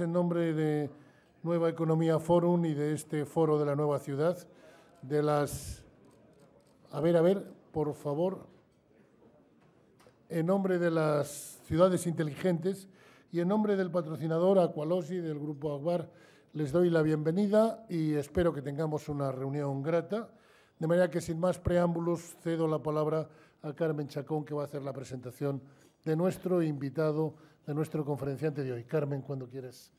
en nombre de Nueva Economía Forum y de este foro de la nueva ciudad, de las... A ver, a ver, por favor. En nombre de las ciudades inteligentes y en nombre del patrocinador Aqualosi del Grupo Aguar, les doy la bienvenida y espero que tengamos una reunión grata. De manera que, sin más preámbulos, cedo la palabra a Carmen Chacón, que va a hacer la presentación de nuestro invitado de nuestro conferenciante de hoy. Carmen, cuando quieras.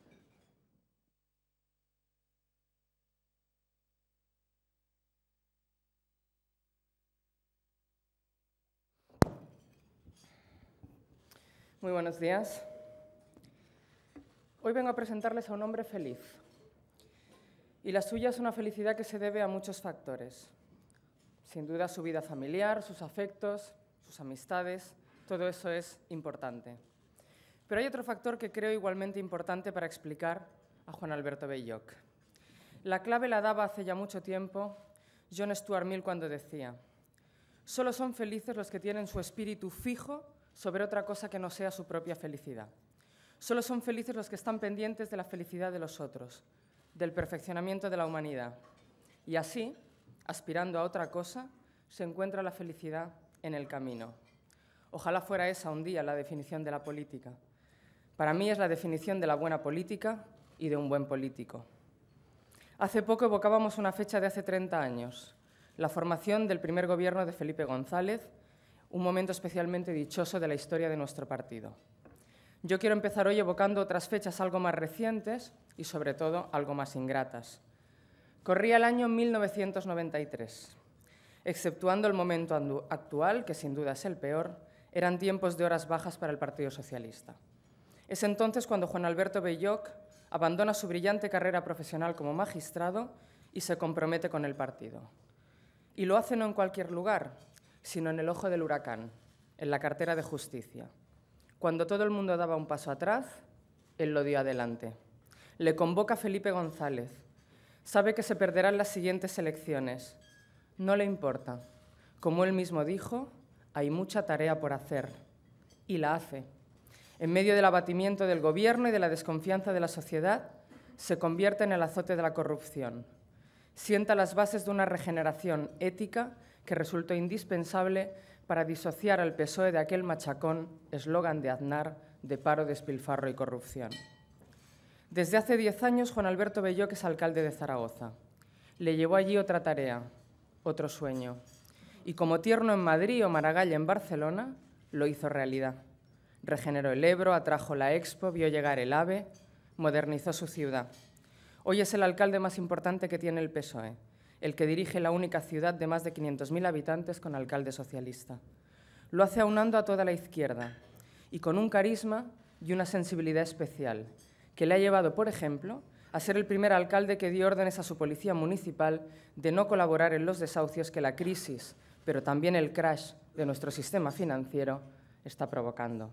Muy buenos días. Hoy vengo a presentarles a un hombre feliz. Y la suya es una felicidad que se debe a muchos factores. Sin duda su vida familiar, sus afectos, sus amistades, todo eso es importante. Pero hay otro factor que creo igualmente importante para explicar a Juan Alberto Belloc. La clave la daba hace ya mucho tiempo John Stuart Mill cuando decía, solo son felices los que tienen su espíritu fijo sobre otra cosa que no sea su propia felicidad. Solo son felices los que están pendientes de la felicidad de los otros, del perfeccionamiento de la humanidad. Y así, aspirando a otra cosa, se encuentra la felicidad en el camino. Ojalá fuera esa un día la definición de la política para mí es la definición de la buena política y de un buen político. Hace poco evocábamos una fecha de hace 30 años, la formación del primer gobierno de Felipe González, un momento especialmente dichoso de la historia de nuestro partido. Yo quiero empezar hoy evocando otras fechas algo más recientes y, sobre todo, algo más ingratas. Corría el año 1993. Exceptuando el momento actual, que sin duda es el peor, eran tiempos de horas bajas para el Partido Socialista. Es entonces cuando Juan Alberto Belloc abandona su brillante carrera profesional como magistrado y se compromete con el partido. Y lo hace no en cualquier lugar, sino en el ojo del huracán, en la cartera de justicia. Cuando todo el mundo daba un paso atrás, él lo dio adelante. Le convoca a Felipe González. Sabe que se perderán las siguientes elecciones. No le importa. Como él mismo dijo, hay mucha tarea por hacer. Y la hace en medio del abatimiento del gobierno y de la desconfianza de la sociedad, se convierte en el azote de la corrupción. Sienta las bases de una regeneración ética que resultó indispensable para disociar al PSOE de aquel machacón, eslogan de Aznar, de paro, despilfarro y corrupción. Desde hace diez años, Juan Alberto que es alcalde de Zaragoza. Le llevó allí otra tarea, otro sueño. Y como tierno en Madrid o Maragall en Barcelona, lo hizo realidad. Regeneró el Ebro, atrajo la Expo, vio llegar el AVE, modernizó su ciudad. Hoy es el alcalde más importante que tiene el PSOE, el que dirige la única ciudad de más de 500.000 habitantes con alcalde socialista. Lo hace aunando a toda la izquierda y con un carisma y una sensibilidad especial, que le ha llevado, por ejemplo, a ser el primer alcalde que dio órdenes a su policía municipal de no colaborar en los desahucios que la crisis, pero también el crash de nuestro sistema financiero está provocando.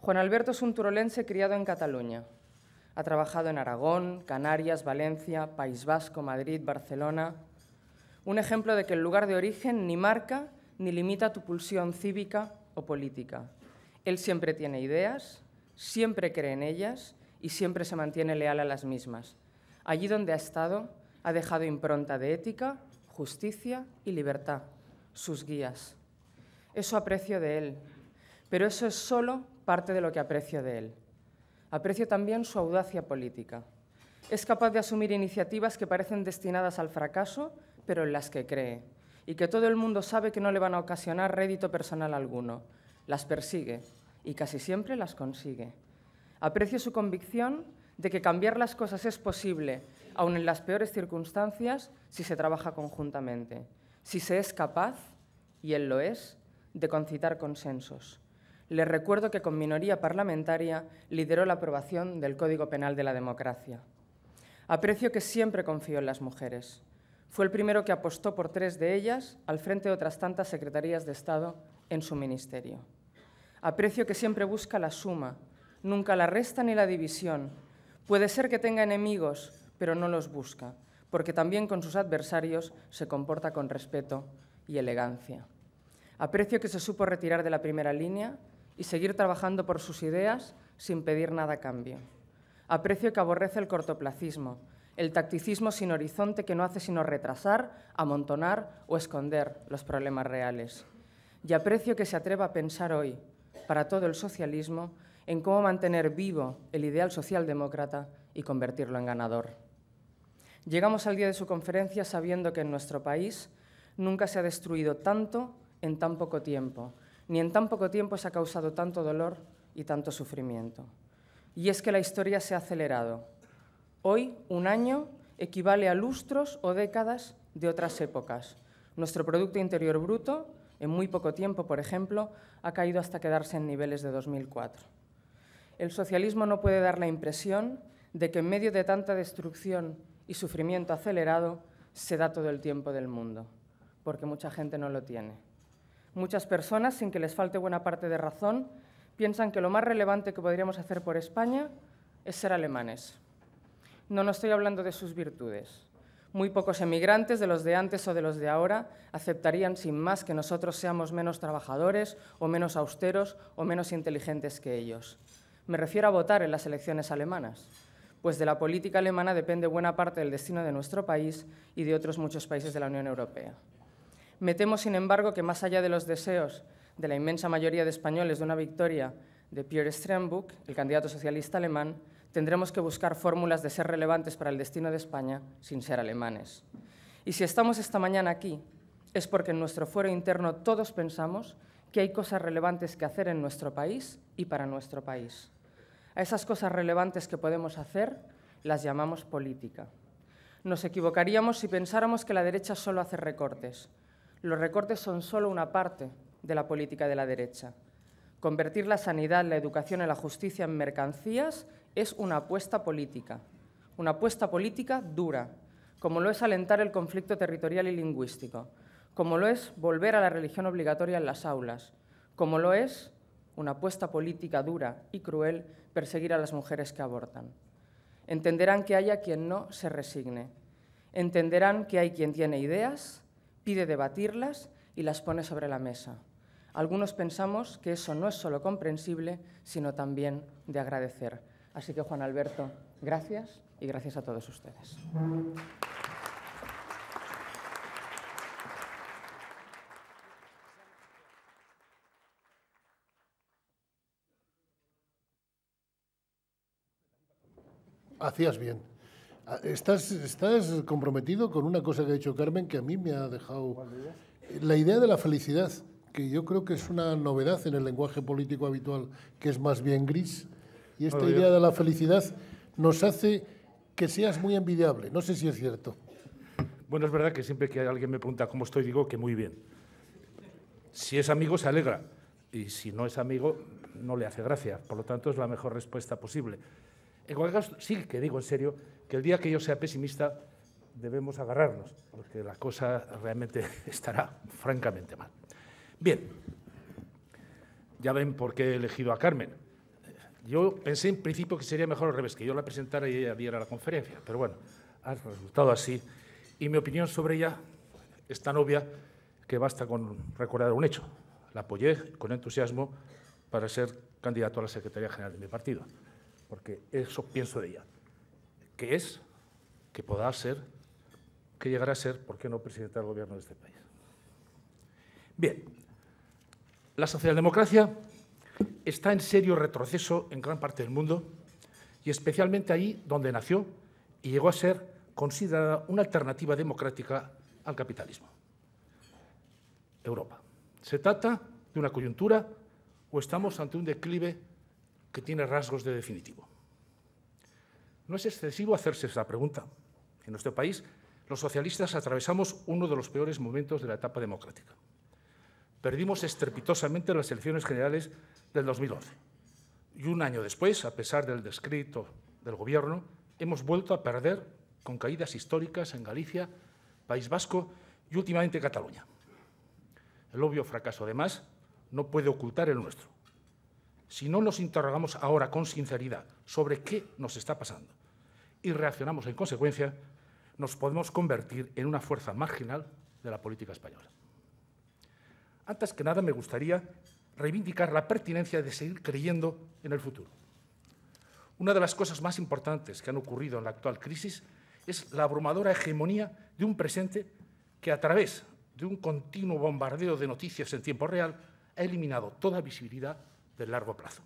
Juan Alberto es un turolense criado en Cataluña. Ha trabajado en Aragón, Canarias, Valencia, País Vasco, Madrid, Barcelona. Un ejemplo de que el lugar de origen ni marca ni limita tu pulsión cívica o política. Él siempre tiene ideas, siempre cree en ellas y siempre se mantiene leal a las mismas. Allí donde ha estado, ha dejado impronta de ética, justicia y libertad, sus guías. Eso aprecio de él, pero eso es solo parte de lo que aprecio de él. Aprecio también su audacia política. Es capaz de asumir iniciativas que parecen destinadas al fracaso, pero en las que cree, y que todo el mundo sabe que no le van a ocasionar rédito personal alguno. Las persigue y casi siempre las consigue. Aprecio su convicción de que cambiar las cosas es posible, aun en las peores circunstancias, si se trabaja conjuntamente, si se es capaz, y él lo es, de concitar consensos. Le recuerdo que con minoría parlamentaria lideró la aprobación del Código Penal de la Democracia. Aprecio que siempre confió en las mujeres. Fue el primero que apostó por tres de ellas al frente de otras tantas secretarías de Estado en su ministerio. Aprecio que siempre busca la suma, nunca la resta ni la división. Puede ser que tenga enemigos, pero no los busca, porque también con sus adversarios se comporta con respeto y elegancia. Aprecio que se supo retirar de la primera línea y seguir trabajando por sus ideas sin pedir nada a cambio. Aprecio que aborrece el cortoplacismo, el tacticismo sin horizonte que no hace sino retrasar, amontonar o esconder los problemas reales. Y aprecio que se atreva a pensar hoy, para todo el socialismo, en cómo mantener vivo el ideal socialdemócrata y convertirlo en ganador. Llegamos al día de su conferencia sabiendo que en nuestro país nunca se ha destruido tanto en tan poco tiempo, ni en tan poco tiempo se ha causado tanto dolor y tanto sufrimiento. Y es que la historia se ha acelerado. Hoy, un año equivale a lustros o décadas de otras épocas. Nuestro Producto Interior Bruto, en muy poco tiempo, por ejemplo, ha caído hasta quedarse en niveles de 2004. El socialismo no puede dar la impresión de que en medio de tanta destrucción y sufrimiento acelerado se da todo el tiempo del mundo, porque mucha gente no lo tiene. Muchas personas, sin que les falte buena parte de razón, piensan que lo más relevante que podríamos hacer por España es ser alemanes. No, no estoy hablando de sus virtudes. Muy pocos emigrantes, de los de antes o de los de ahora, aceptarían sin más que nosotros seamos menos trabajadores o menos austeros o menos inteligentes que ellos. Me refiero a votar en las elecciones alemanas, pues de la política alemana depende buena parte del destino de nuestro país y de otros muchos países de la Unión Europea. Metemos sin embargo, que más allá de los deseos de la inmensa mayoría de españoles de una victoria de Pierre Sternbuck, el candidato socialista alemán, tendremos que buscar fórmulas de ser relevantes para el destino de España sin ser alemanes. Y si estamos esta mañana aquí, es porque en nuestro fuero interno todos pensamos que hay cosas relevantes que hacer en nuestro país y para nuestro país. A esas cosas relevantes que podemos hacer las llamamos política. Nos equivocaríamos si pensáramos que la derecha solo hace recortes, los recortes son solo una parte de la política de la derecha. Convertir la sanidad, la educación y la justicia en mercancías es una apuesta política, una apuesta política dura, como lo es alentar el conflicto territorial y lingüístico, como lo es volver a la religión obligatoria en las aulas, como lo es una apuesta política dura y cruel perseguir a las mujeres que abortan. Entenderán que haya quien no se resigne, entenderán que hay quien tiene ideas pide debatirlas y las pone sobre la mesa. Algunos pensamos que eso no es solo comprensible, sino también de agradecer. Así que, Juan Alberto, gracias y gracias a todos ustedes. Hacías bien. Ah, estás, estás comprometido con una cosa que ha dicho Carmen que a mí me ha dejado la idea de la felicidad, que yo creo que es una novedad en el lenguaje político habitual, que es más bien gris, y esta idea de la felicidad nos hace que seas muy envidiable. No sé si es cierto. Bueno, es verdad que siempre que alguien me pregunta cómo estoy, digo que muy bien. Si es amigo, se alegra, y si no es amigo, no le hace gracia. Por lo tanto, es la mejor respuesta posible. En cualquier caso, sí que digo en serio que el día que yo sea pesimista debemos agarrarnos, porque la cosa realmente estará francamente mal. Bien, ya ven por qué he elegido a Carmen. Yo pensé en principio que sería mejor al revés, que yo la presentara y ella diera la conferencia, pero bueno, ha resultado así. Y mi opinión sobre ella es tan obvia que basta con recordar un hecho. La apoyé con entusiasmo para ser candidato a la Secretaría General de mi partido, porque eso pienso de ella que es, que podrá ser, que llegará a ser, ¿por qué no presidenta del gobierno de este país? Bien, la socialdemocracia está en serio retroceso en gran parte del mundo y especialmente ahí donde nació y llegó a ser considerada una alternativa democrática al capitalismo. Europa. Se trata de una coyuntura o estamos ante un declive que tiene rasgos de definitivo. No es excesivo hacerse esa pregunta. En nuestro país, los socialistas atravesamos uno de los peores momentos de la etapa democrática. Perdimos estrepitosamente las elecciones generales del 2011. Y un año después, a pesar del descrito del Gobierno, hemos vuelto a perder con caídas históricas en Galicia, País Vasco y últimamente Cataluña. El obvio fracaso, además, no puede ocultar el nuestro. Si no nos interrogamos ahora con sinceridad sobre qué nos está pasando, y reaccionamos en consecuencia, nos podemos convertir en una fuerza marginal de la política española. Antes que nada, me gustaría reivindicar la pertinencia de seguir creyendo en el futuro. Una de las cosas más importantes que han ocurrido en la actual crisis es la abrumadora hegemonía de un presente que a través de un continuo bombardeo de noticias en tiempo real ha eliminado toda visibilidad del largo plazo.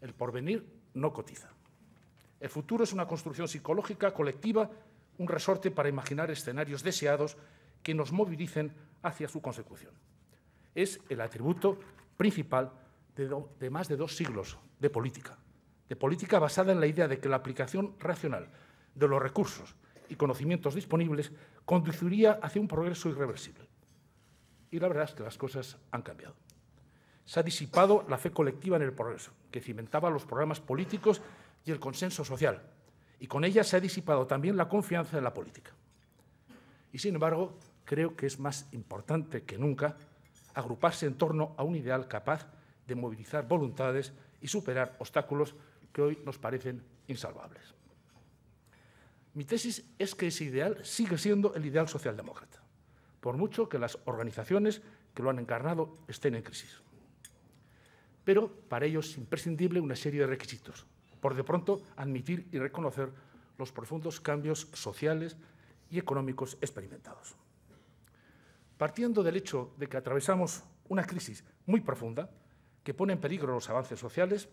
El porvenir no cotiza. El futuro es una construcción psicológica colectiva, un resorte para imaginar escenarios deseados que nos movilicen hacia su consecución. Es el atributo principal de, más de dos siglos de política, de política basada en la idea de que la aplicación racional de los recursos y conocimientos disponibles conduciría hacia un progreso irreversible. Y la verdad es que las cosas han cambiado. Se ha disipado la fe colectiva en el progreso, que cimentaba los programas políticos y el consenso social, y con ella se ha disipado también la confianza en la política. Y sin embargo, creo que es más importante que nunca agruparse en torno a un ideal capaz de movilizar voluntades y superar obstáculos que hoy nos parecen insalvables. Mi tesis es que ese ideal sigue siendo el ideal socialdemócrata, por mucho que las organizaciones que lo han encarnado estén en crisis. Pero para ello es imprescindible una serie de requisitos, por de pronto admitir y reconocer los profundos cambios sociales y económicos experimentados. Partiendo del hecho de que atravesamos una crisis muy profunda que pone en peligro los avances sociales,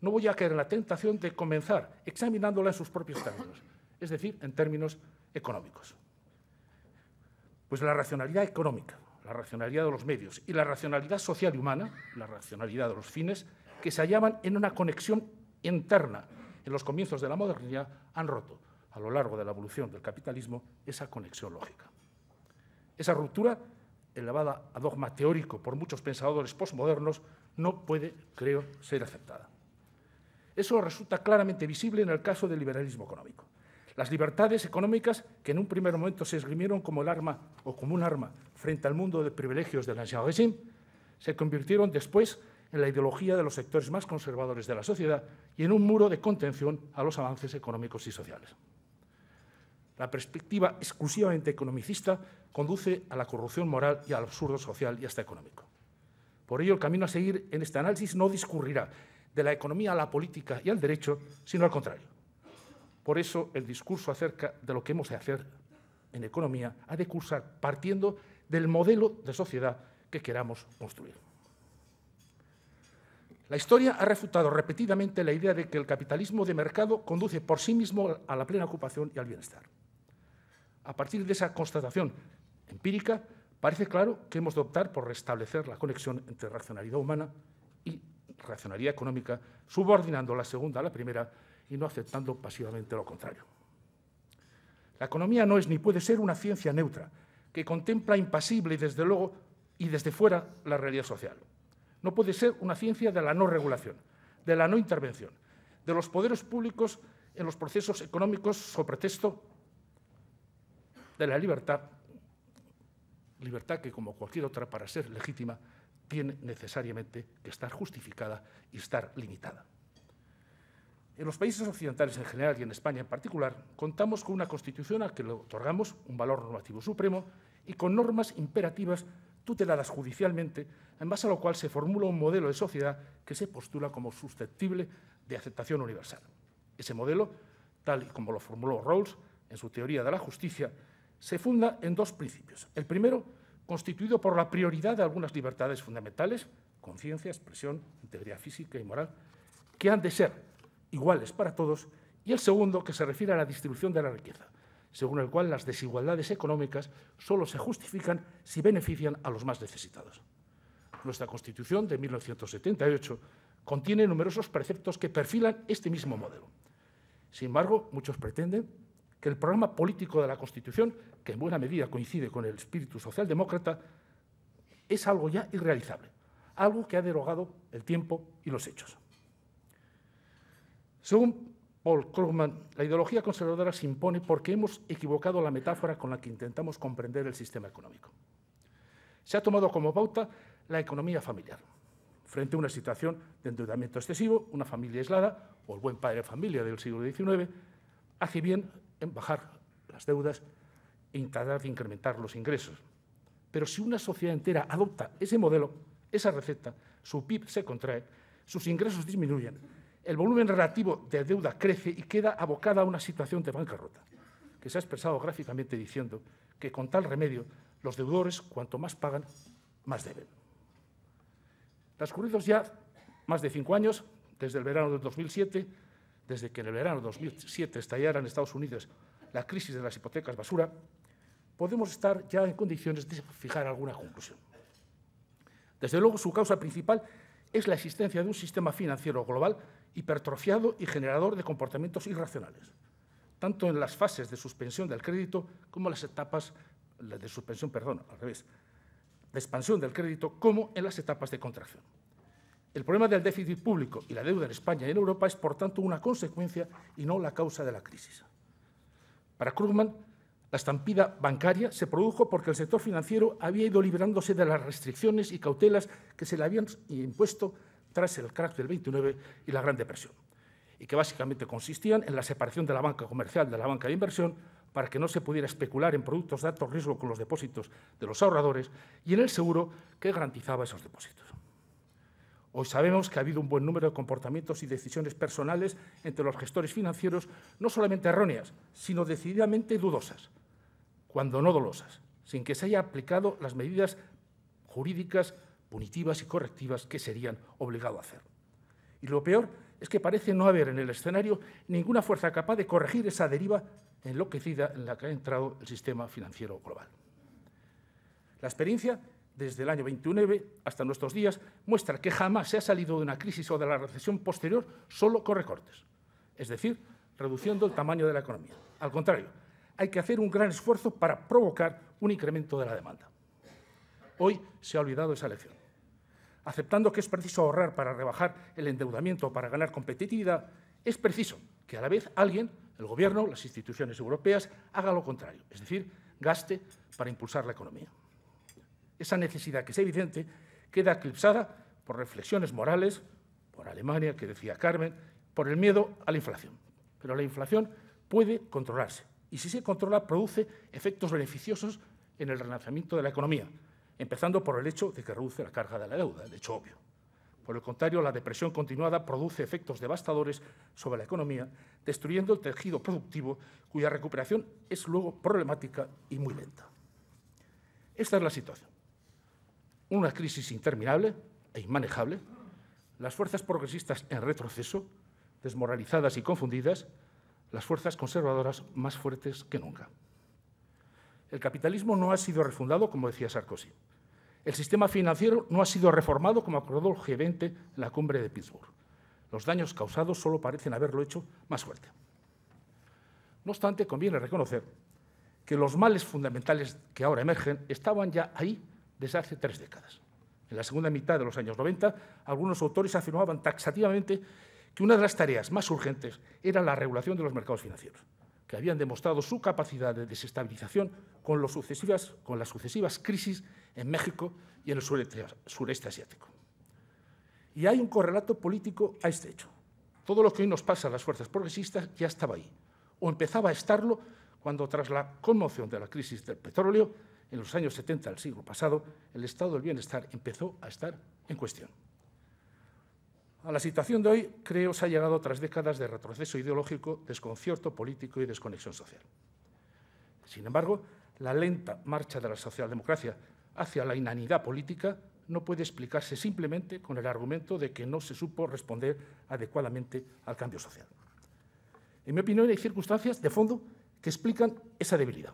no voy a caer en la tentación de comenzar examinándola en sus propios términos, es decir, en términos económicos. Pues la racionalidad económica, la racionalidad de los medios y la racionalidad social y humana, la racionalidad de los fines, que se hallaban en una conexión interna en los comienzos de la modernidad han roto a lo largo de la evolución del capitalismo esa conexión lógica. Esa ruptura, elevada a dogma teórico por muchos pensadores posmodernos, no puede, creo, ser aceptada. Eso resulta claramente visible en el caso del liberalismo económico. Las libertades económicas, que en un primer momento se esgrimieron como el arma o como un arma frente al mundo de privilegios del ancien régimen se convirtieron después en la ideología de los sectores más conservadores de la sociedad y en un muro de contención a los avances económicos y sociales. La perspectiva exclusivamente economicista conduce a la corrupción moral y al absurdo social y hasta económico. Por ello, el camino a seguir en este análisis no discurrirá de la economía a la política y al derecho, sino al contrario. Por eso, el discurso acerca de lo que hemos de hacer en economía ha de cursar partiendo del modelo de sociedad que queramos construir. La historia ha refutado repetidamente la idea de que el capitalismo de mercado conduce por sí mismo a la plena ocupación y al bienestar. A partir de esa constatación empírica, parece claro que hemos de optar por restablecer la conexión entre racionalidad humana y racionalidad económica, subordinando la segunda a la primera y no aceptando pasivamente lo contrario. La economía no es ni puede ser una ciencia neutra, que contempla impasible y desde luego y desde fuera la realidad social. No puede ser una ciencia de la no regulación, de la no intervención, de los poderes públicos en los procesos económicos sobre pretexto de la libertad, libertad que como cualquier otra para ser legítima tiene necesariamente que estar justificada y estar limitada. En los países occidentales en general y en España en particular, contamos con una Constitución a que le otorgamos un valor normativo supremo y con normas imperativas tuteladas judicialmente, en base a lo cual se formula un modelo de sociedad que se postula como susceptible de aceptación universal. Ese modelo, tal y como lo formuló Rawls en su teoría de la justicia, se funda en dos principios. El primero, constituido por la prioridad de algunas libertades fundamentales, conciencia, expresión, integridad física y moral, que han de ser iguales para todos, y el segundo, que se refiere a la distribución de la riqueza según el cual las desigualdades económicas solo se justifican si benefician a los más necesitados. Nuestra Constitución de 1978 contiene numerosos preceptos que perfilan este mismo modelo. Sin embargo, muchos pretenden que el programa político de la Constitución, que en buena medida coincide con el espíritu socialdemócrata, es algo ya irrealizable, algo que ha derogado el tiempo y los hechos. Según Paul Krugman, la ideología conservadora se impone porque hemos equivocado la metáfora con la que intentamos comprender el sistema económico. Se ha tomado como pauta la economía familiar. Frente a una situación de endeudamiento excesivo, una familia aislada, o el buen padre de familia del siglo XIX, hace bien en bajar las deudas e intentar incrementar los ingresos. Pero si una sociedad entera adopta ese modelo, esa receta, su PIB se contrae, sus ingresos disminuyen el volumen relativo de deuda crece y queda abocada a una situación de bancarrota, que se ha expresado gráficamente diciendo que con tal remedio los deudores, cuanto más pagan, más deben. Transcurridos ya más de cinco años, desde el verano del 2007, desde que en el verano de 2007 estallara en Estados Unidos la crisis de las hipotecas basura, podemos estar ya en condiciones de fijar alguna conclusión. Desde luego, su causa principal es la existencia de un sistema financiero global hipertrofiado y generador de comportamientos irracionales, tanto en las fases de suspensión del crédito como en las etapas de suspensión, perdón, al revés, de expansión del crédito como en las etapas de contracción. El problema del déficit público y la deuda en España y en Europa es, por tanto, una consecuencia y no la causa de la crisis. Para Krugman, la estampida bancaria se produjo porque el sector financiero había ido liberándose de las restricciones y cautelas que se le habían impuesto tras el crack del 29 y la Gran Depresión, y que básicamente consistían en la separación de la banca comercial de la banca de inversión para que no se pudiera especular en productos de alto riesgo con los depósitos de los ahorradores y en el seguro que garantizaba esos depósitos. Hoy sabemos que ha habido un buen número de comportamientos y decisiones personales entre los gestores financieros, no solamente erróneas, sino decididamente dudosas, cuando no dolosas, sin que se haya aplicado las medidas jurídicas punitivas y correctivas que serían obligados a hacer. Y lo peor es que parece no haber en el escenario ninguna fuerza capaz de corregir esa deriva enloquecida en la que ha entrado el sistema financiero global. La experiencia desde el año 29 hasta nuestros días muestra que jamás se ha salido de una crisis o de la recesión posterior solo con recortes, es decir, reduciendo el tamaño de la economía. Al contrario, hay que hacer un gran esfuerzo para provocar un incremento de la demanda. Hoy se ha olvidado esa lección aceptando que es preciso ahorrar para rebajar el endeudamiento, para ganar competitividad, es preciso que a la vez alguien, el Gobierno, las instituciones europeas, haga lo contrario, es decir, gaste para impulsar la economía. Esa necesidad que es evidente queda eclipsada por reflexiones morales, por Alemania, que decía Carmen, por el miedo a la inflación. Pero la inflación puede controlarse y si se controla produce efectos beneficiosos en el relanzamiento de la economía, empezando por el hecho de que reduce la carga de la deuda, el hecho obvio. Por el contrario, la depresión continuada produce efectos devastadores sobre la economía, destruyendo el tejido productivo, cuya recuperación es luego problemática y muy lenta. Esta es la situación. Una crisis interminable e inmanejable, las fuerzas progresistas en retroceso, desmoralizadas y confundidas, las fuerzas conservadoras más fuertes que nunca. El capitalismo no ha sido refundado, como decía Sarkozy. El sistema financiero no ha sido reformado como acordó el G20 en la cumbre de Pittsburgh. Los daños causados solo parecen haberlo hecho más fuerte. No obstante, conviene reconocer que los males fundamentales que ahora emergen estaban ya ahí desde hace tres décadas. En la segunda mitad de los años 90, algunos autores afirmaban taxativamente que una de las tareas más urgentes era la regulación de los mercados financieros, que habían demostrado su capacidad de desestabilización con, con las sucesivas crisis en México y en el sureste, asiático. Y hay un correlato político a este hecho. Todo lo que hoy nos pasa a las fuerzas progresistas ya estaba ahí, o empezaba a estarlo cuando tras la conmoción de la crisis del petróleo, en los años 70 del siglo pasado, el estado del bienestar empezó a estar en cuestión. A la situación de hoy creo se ha llegado tras décadas de retroceso ideológico, desconcierto político y desconexión social. Sin embargo, la lenta marcha de la socialdemocracia hacia la inanidad política no puede explicarse simplemente con el argumento de que no se supo responder adecuadamente al cambio social. En mi opinión, hay circunstancias de fondo que explican esa debilidad.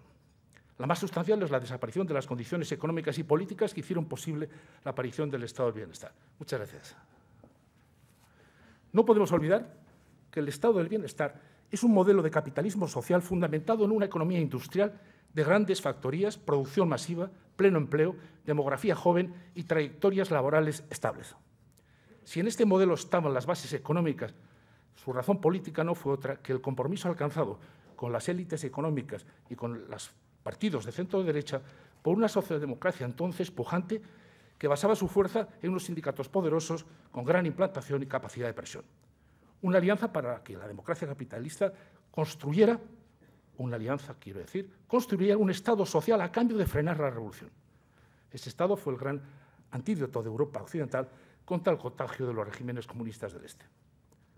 La más sustancial es la desaparición de las condiciones económicas y políticas que hicieron posible la aparición del estado del bienestar. Muchas gracias. No podemos olvidar que el estado del bienestar es un modelo de capitalismo social fundamentado en una economía industrial de grandes factorías, producción masiva, pleno empleo, demografía joven y trayectorias laborales estables. Si en este modelo estaban las bases económicas, su razón política no fue otra que el compromiso alcanzado con las élites económicas y con los partidos de centro-derecha por una socialdemocracia entonces pujante que basaba su fuerza en unos sindicatos poderosos con gran implantación y capacidad de presión. Una alianza para que la democracia capitalista construyera una alianza, quiero decir, construiría un Estado social a cambio de frenar la revolución. Ese Estado fue el gran antídoto de Europa occidental contra el contagio de los regímenes comunistas del Este.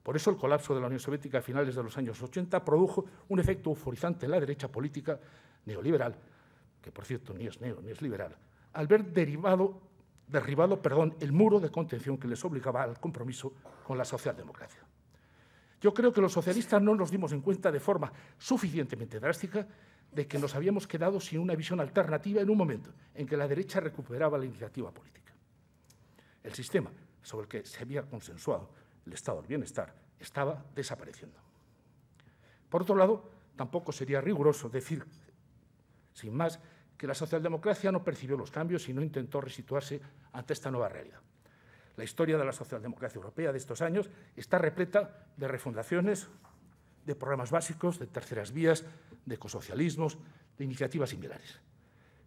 Por eso el colapso de la Unión Soviética a finales de los años 80 produjo un efecto euforizante en la derecha política neoliberal, que por cierto ni es neo ni es liberal, al ver derivado, derribado perdón, el muro de contención que les obligaba al compromiso con la socialdemocracia. Yo creo que los socialistas no nos dimos en cuenta de forma suficientemente drástica de que nos habíamos quedado sin una visión alternativa en un momento en que la derecha recuperaba la iniciativa política. El sistema sobre el que se había consensuado el estado del bienestar estaba desapareciendo. Por otro lado, tampoco sería riguroso decir, sin más, que la socialdemocracia no percibió los cambios y no intentó resituarse ante esta nueva realidad. La historia de la socialdemocracia europea de estos años está repleta de refundaciones, de programas básicos, de terceras vías, de ecosocialismos, de iniciativas similares.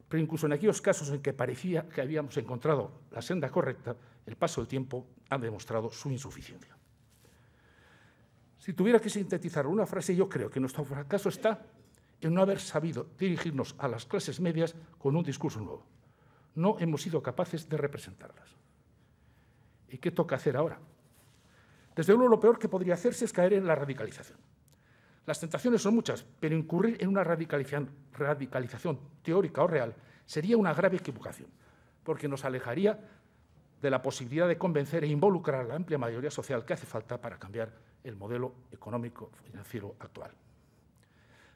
Pero incluso en aquellos casos en que parecía que habíamos encontrado la senda correcta, el paso del tiempo ha demostrado su insuficiencia. Si tuviera que sintetizar una frase, yo creo que nuestro fracaso está en no haber sabido dirigirnos a las clases medias con un discurso nuevo. No hemos sido capaces de representarlas. ¿Y qué toca hacer ahora? Desde luego lo peor que podría hacerse es caer en la radicalización. Las tentaciones son muchas, pero incurrir en una radicalización teórica o real sería una grave equivocación, porque nos alejaría de la posibilidad de convencer e involucrar a la amplia mayoría social que hace falta para cambiar el modelo económico financiero actual.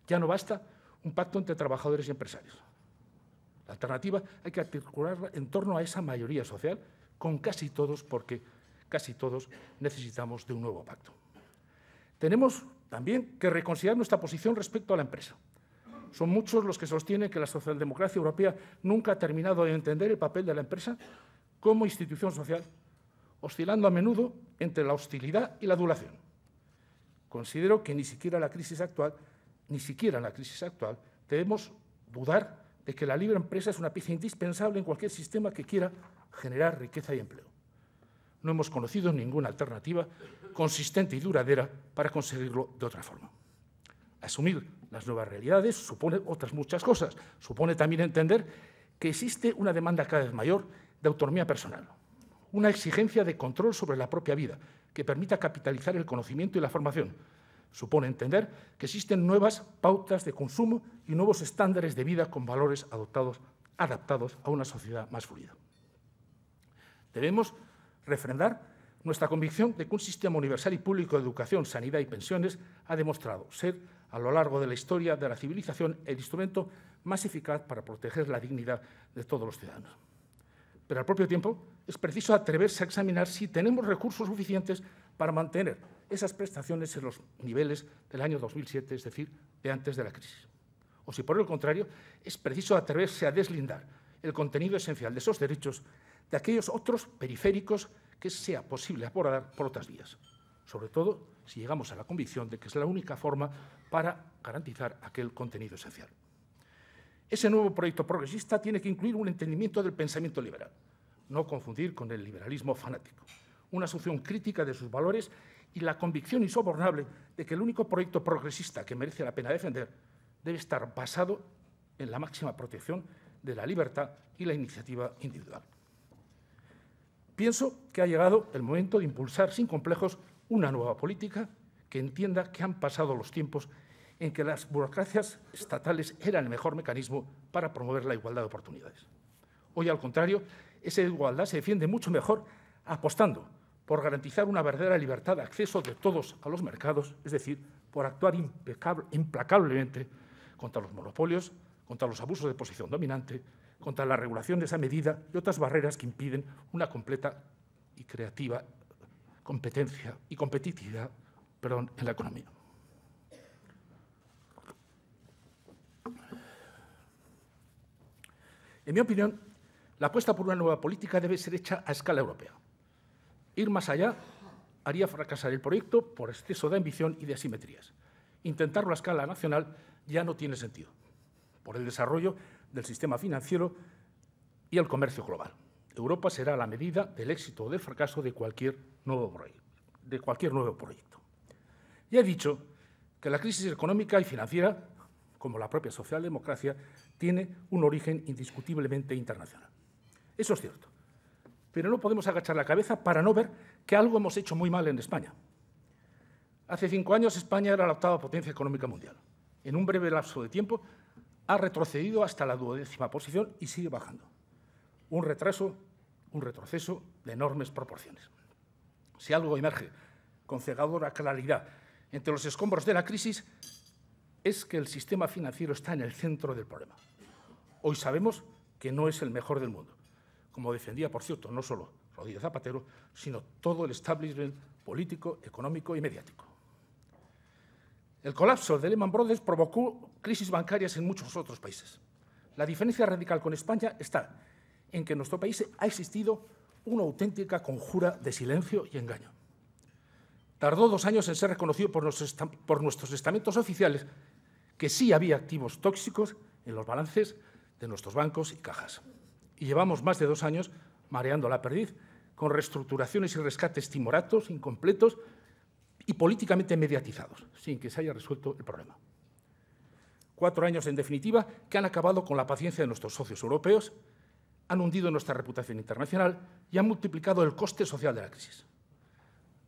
Ya no basta un pacto entre trabajadores y empresarios. La alternativa hay que articularla en torno a esa mayoría social con casi todos, porque casi todos necesitamos de un nuevo pacto. Tenemos también que reconsiderar nuestra posición respecto a la empresa. Son muchos los que sostienen que la socialdemocracia europea nunca ha terminado de entender el papel de la empresa como institución social, oscilando a menudo entre la hostilidad y la adulación. Considero que ni siquiera la crisis actual, ni siquiera en la crisis actual, debemos dudar de que la libre empresa es una pieza indispensable en cualquier sistema que quiera generar riqueza y empleo. No hemos conocido ninguna alternativa consistente y duradera para conseguirlo de otra forma. Asumir las nuevas realidades supone otras muchas cosas. Supone también entender que existe una demanda cada vez mayor de autonomía personal, una exigencia de control sobre la propia vida que permita capitalizar el conocimiento y la formación. Supone entender que existen nuevas pautas de consumo y nuevos estándares de vida con valores adaptados a una sociedad más fluida. Debemos refrendar nuestra convicción de que un sistema universal y público de educación, sanidad y pensiones ha demostrado ser, a lo largo de la historia de la civilización, el instrumento más eficaz para proteger la dignidad de todos los ciudadanos. Pero al propio tiempo, es preciso atreverse a examinar si tenemos recursos suficientes para mantener esas prestaciones en los niveles del año 2007, es decir, de antes de la crisis. O si por el contrario, es preciso atreverse a deslindar el contenido esencial de esos derechos de aquellos otros periféricos que sea posible abordar por otras vías, sobre todo si llegamos a la convicción de que es la única forma para garantizar aquel contenido esencial. Ese nuevo proyecto progresista tiene que incluir un entendimiento del pensamiento liberal, no confundir con el liberalismo fanático, una asunción crítica de sus valores y la convicción insobornable de que el único proyecto progresista que merece la pena defender debe estar basado en la máxima protección de la libertad y la iniciativa individual. Pienso que ha llegado el momento de impulsar sin complejos una nueva política que entienda que han pasado los tiempos en que las burocracias estatales eran el mejor mecanismo para promover la igualdad de oportunidades. Hoy, al contrario, esa igualdad se defiende mucho mejor apostando por garantizar una verdadera libertad de acceso de todos a los mercados, es decir, por actuar implacablemente contra los monopolios, contra los abusos de posición dominante contra la regulación de esa medida y otras barreras que impiden una completa y creativa competencia y competitividad perdón, en la economía. En mi opinión, la apuesta por una nueva política debe ser hecha a escala europea. Ir más allá haría fracasar el proyecto por exceso de ambición y de asimetrías. Intentarlo a escala nacional ya no tiene sentido, por el desarrollo del sistema financiero y el comercio global. Europa será la medida del éxito o del fracaso de cualquier nuevo, de cualquier nuevo proyecto. Ya he dicho que la crisis económica y financiera, como la propia socialdemocracia, tiene un origen indiscutiblemente internacional. Eso es cierto. Pero no podemos agachar la cabeza para no ver que algo hemos hecho muy mal en España. Hace cinco años España era la octava potencia económica mundial. En un breve lapso de tiempo ha retrocedido hasta la duodécima posición y sigue bajando. Un retraso, un retroceso de enormes proporciones. Si algo emerge con cegadora claridad entre los escombros de la crisis, es que el sistema financiero está en el centro del problema. Hoy sabemos que no es el mejor del mundo, como defendía, por cierto, no solo Rodríguez Zapatero, sino todo el establishment político, económico y mediático. El colapso de Lehman Brothers provocó crisis bancarias en muchos otros países. La diferencia radical con España está en que en nuestro país ha existido una auténtica conjura de silencio y engaño. Tardó dos años en ser reconocido por nuestros, por nuestros estamentos oficiales que sí había activos tóxicos en los balances de nuestros bancos y cajas. Y llevamos más de dos años mareando la perdiz con reestructuraciones y rescates timoratos, incompletos y políticamente mediatizados, sin que se haya resuelto el problema. Cuatro años, en definitiva, que han acabado con la paciencia de nuestros socios europeos, han hundido nuestra reputación internacional y han multiplicado el coste social de la crisis.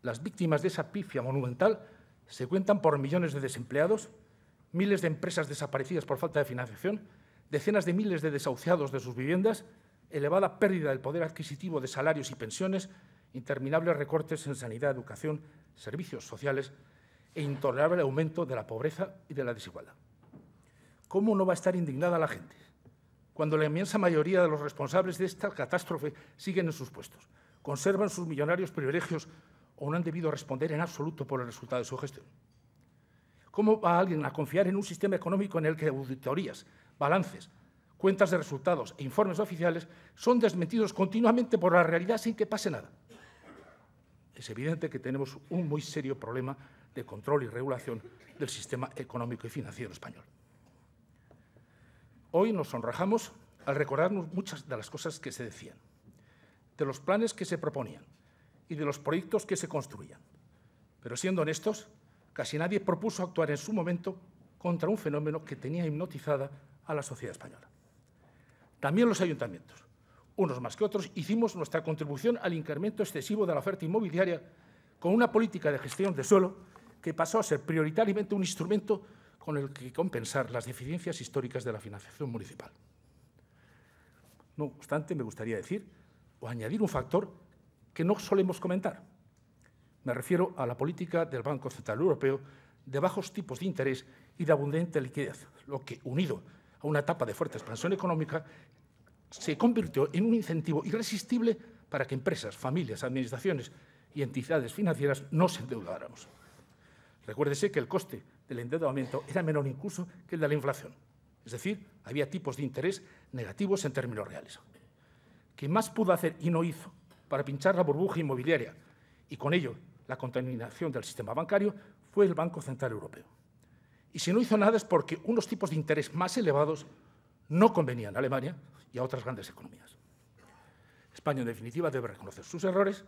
Las víctimas de esa pifia monumental se cuentan por millones de desempleados, miles de empresas desaparecidas por falta de financiación, decenas de miles de desahuciados de sus viviendas, elevada pérdida del poder adquisitivo de salarios y pensiones, interminables recortes en sanidad, educación, servicios sociales e intolerable aumento de la pobreza y de la desigualdad. ¿Cómo no va a estar indignada la gente cuando la inmensa mayoría de los responsables de esta catástrofe siguen en sus puestos, conservan sus millonarios privilegios o no han debido responder en absoluto por el resultado de su gestión? ¿Cómo va alguien a confiar en un sistema económico en el que auditorías, balances, cuentas de resultados e informes oficiales son desmentidos continuamente por la realidad sin que pase nada? es evidente que tenemos un muy serio problema de control y regulación del sistema económico y financiero español. Hoy nos sonrajamos al recordarnos muchas de las cosas que se decían, de los planes que se proponían y de los proyectos que se construían. Pero siendo honestos, casi nadie propuso actuar en su momento contra un fenómeno que tenía hipnotizada a la sociedad española. También los ayuntamientos, unos más que otros, hicimos nuestra contribución al incremento excesivo de la oferta inmobiliaria con una política de gestión de suelo que pasó a ser prioritariamente un instrumento con el que compensar las deficiencias históricas de la financiación municipal. No obstante, me gustaría decir o añadir un factor que no solemos comentar. Me refiero a la política del Banco Central Europeo de bajos tipos de interés y de abundante liquidez, lo que, unido a una etapa de fuerte expansión económica, se convirtió en un incentivo irresistible para que empresas, familias, administraciones y entidades financieras no se endeudáramos. Recuérdese que el coste del endeudamiento era menor incluso que el de la inflación. Es decir, había tipos de interés negativos en términos reales. ¿Qué más pudo hacer y no hizo para pinchar la burbuja inmobiliaria y con ello la contaminación del sistema bancario fue el Banco Central Europeo. Y si no hizo nada es porque unos tipos de interés más elevados no convenían a Alemania y a otras grandes economías. España, en definitiva, debe reconocer sus errores,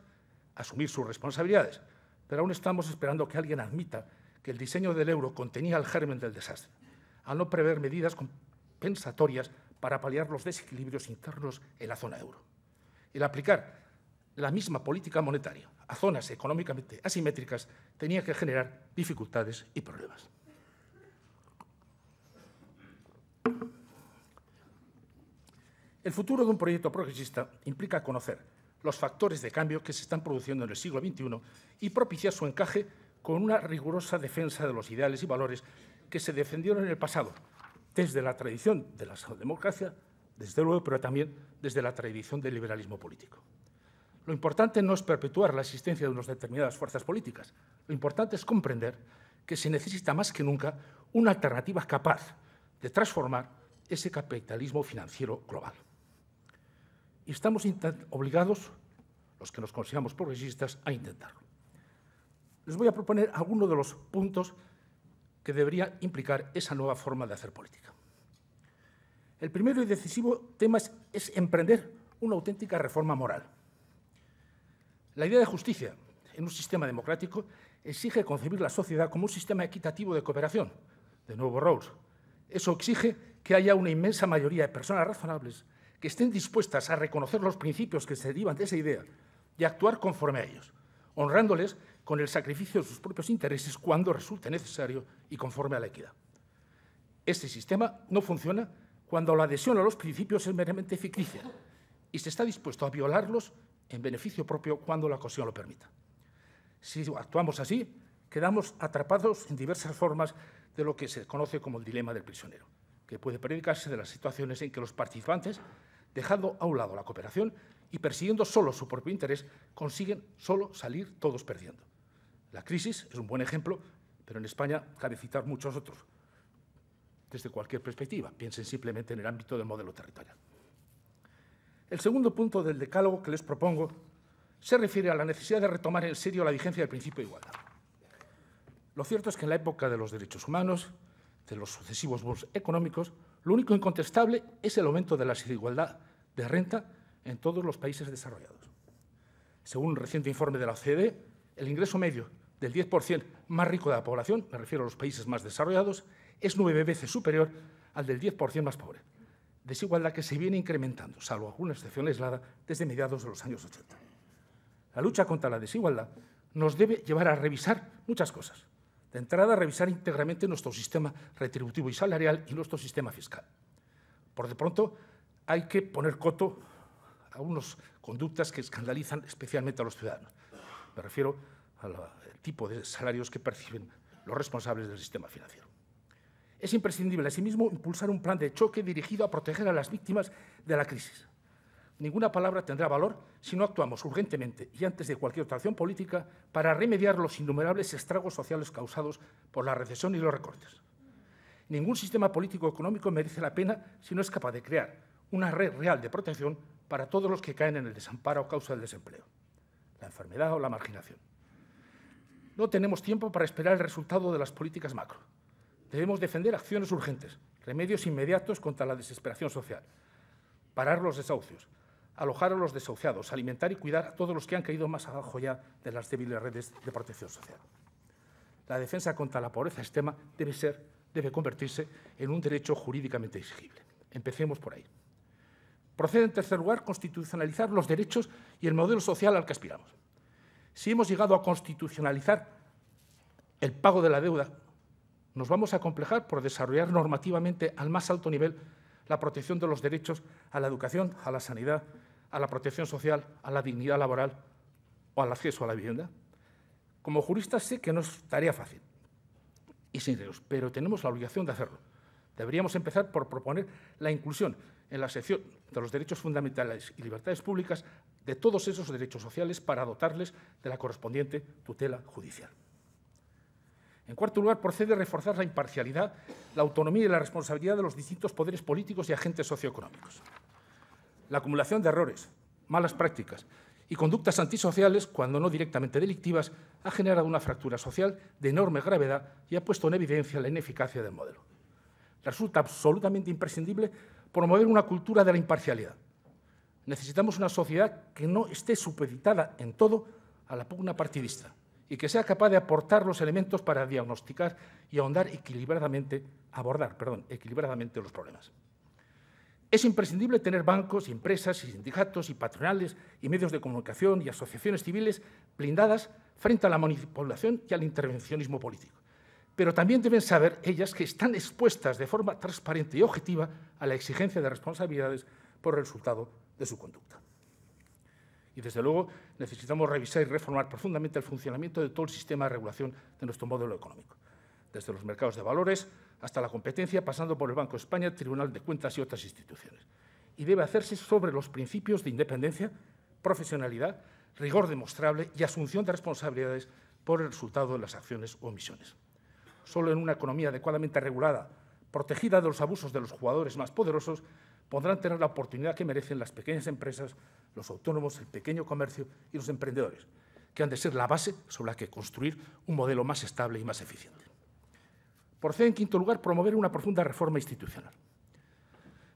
asumir sus responsabilidades, pero aún estamos esperando que alguien admita que el diseño del euro contenía el germen del desastre, al no prever medidas compensatorias para paliar los desequilibrios internos en la zona euro. El aplicar la misma política monetaria a zonas económicamente asimétricas tenía que generar dificultades y problemas. El futuro de un proyecto progresista implica conocer los factores de cambio que se están produciendo en el siglo XXI y propiciar su encaje con una rigurosa defensa de los ideales y valores que se defendieron en el pasado, desde la tradición de la democracia, desde luego, pero también desde la tradición del liberalismo político. Lo importante no es perpetuar la existencia de unas determinadas fuerzas políticas, lo importante es comprender que se necesita más que nunca una alternativa capaz de transformar ese capitalismo financiero global y estamos obligados, los que nos consideramos progresistas, a intentarlo. Les voy a proponer algunos de los puntos que debería implicar esa nueva forma de hacer política. El primero y decisivo tema es, emprender una auténtica reforma moral. La idea de justicia en un sistema democrático exige concebir la sociedad como un sistema equitativo de cooperación, de nuevo Rawls. Eso exige que haya una inmensa mayoría de personas razonables que estén dispuestas a reconocer los principios que se derivan de esa idea y actuar conforme a ellos, honrándoles con el sacrificio de sus propios intereses cuando resulte necesario y conforme a la equidad. Este sistema no funciona cuando la adhesión a los principios es meramente ficticia y se está dispuesto a violarlos en beneficio propio cuando la ocasión lo permita. Si actuamos así, quedamos atrapados en diversas formas de lo que se conoce como el dilema del prisionero, que puede predicarse de las situaciones en que los participantes dejando a un lado la cooperación y persiguiendo solo su propio interés, consiguen solo salir todos perdiendo. La crisis es un buen ejemplo, pero en España cabe citar muchos otros, desde cualquier perspectiva. Piensen simplemente en el ámbito del modelo territorial. El segundo punto del decálogo que les propongo se refiere a la necesidad de retomar en serio la vigencia del principio de igualdad. Lo cierto es que en la época de los derechos humanos, de los sucesivos booms económicos, lo único incontestable es el aumento de la desigualdad de renta en todos los países desarrollados. Según un reciente informe de la OCDE, el ingreso medio del 10% más rico de la población, me refiero a los países más desarrollados, es nueve veces superior al del 10% más pobre. Desigualdad que se viene incrementando, salvo alguna excepción aislada, desde mediados de los años 80. La lucha contra la desigualdad nos debe llevar a revisar muchas cosas, de entrada, revisar íntegramente nuestro sistema retributivo y salarial y nuestro sistema fiscal. Por de pronto, hay que poner coto a unas conductas que escandalizan especialmente a los ciudadanos. Me refiero al tipo de salarios que perciben los responsables del sistema financiero. Es imprescindible, asimismo, impulsar un plan de choque dirigido a proteger a las víctimas de la crisis ninguna palabra tendrá valor si no actuamos urgentemente y antes de cualquier otra acción política para remediar los innumerables estragos sociales causados por la recesión y los recortes. Ningún sistema político económico merece la pena si no es capaz de crear una red real de protección para todos los que caen en el desamparo a causa del desempleo, la enfermedad o la marginación. No tenemos tiempo para esperar el resultado de las políticas macro. Debemos defender acciones urgentes, remedios inmediatos contra la desesperación social, parar los desahucios, alojar a los desahuciados, alimentar y cuidar a todos los que han caído más abajo ya de las débiles redes de protección social. La defensa contra la pobreza extrema debe, debe convertirse en un derecho jurídicamente exigible. Empecemos por ahí. Procede, en tercer lugar, constitucionalizar los derechos y el modelo social al que aspiramos. Si hemos llegado a constitucionalizar el pago de la deuda, nos vamos a complejar por desarrollar normativamente al más alto nivel la protección de los derechos a la educación, a la sanidad, a la protección social, a la dignidad laboral o al acceso a la vivienda. Como juristas sé que no es tarea fácil y riesgos, pero tenemos la obligación de hacerlo. Deberíamos empezar por proponer la inclusión en la sección de los derechos fundamentales y libertades públicas de todos esos derechos sociales para dotarles de la correspondiente tutela judicial. En cuarto lugar, procede reforzar la imparcialidad, la autonomía y la responsabilidad de los distintos poderes políticos y agentes socioeconómicos. La acumulación de errores, malas prácticas y conductas antisociales, cuando no directamente delictivas, ha generado una fractura social de enorme gravedad y ha puesto en evidencia la ineficacia del modelo. Resulta absolutamente imprescindible promover una cultura de la imparcialidad. Necesitamos una sociedad que no esté supeditada en todo a la pugna partidista y que sea capaz de aportar los elementos para diagnosticar y ahondar equilibradamente, abordar equilibradamente los problemas. Es imprescindible tener bancos, empresas sindicatos y patronales y medios de comunicación y asociaciones civiles blindadas frente a la manipulación y al intervencionismo político. Pero también deben saber ellas que están expuestas de forma transparente y objetiva a la exigencia de responsabilidades por el resultado de su conducta. Y desde luego necesitamos revisar y reformar profundamente el funcionamiento de todo el sistema de regulación de nuestro modelo económico, desde los mercados de valores hasta la competencia, pasando por el Banco de España, Tribunal de Cuentas y otras instituciones. Y debe hacerse sobre los principios de independencia, profesionalidad, rigor demostrable y asunción de responsabilidades por el resultado de las acciones o omisiones. Solo en una economía adecuadamente regulada, protegida de los abusos de los jugadores más poderosos, podrán tener la oportunidad que merecen las pequeñas empresas, los autónomos, el pequeño comercio y los emprendedores, que han de ser la base sobre la que construir un modelo más estable y más eficiente. Por Procede, en quinto lugar, promover una profunda reforma institucional.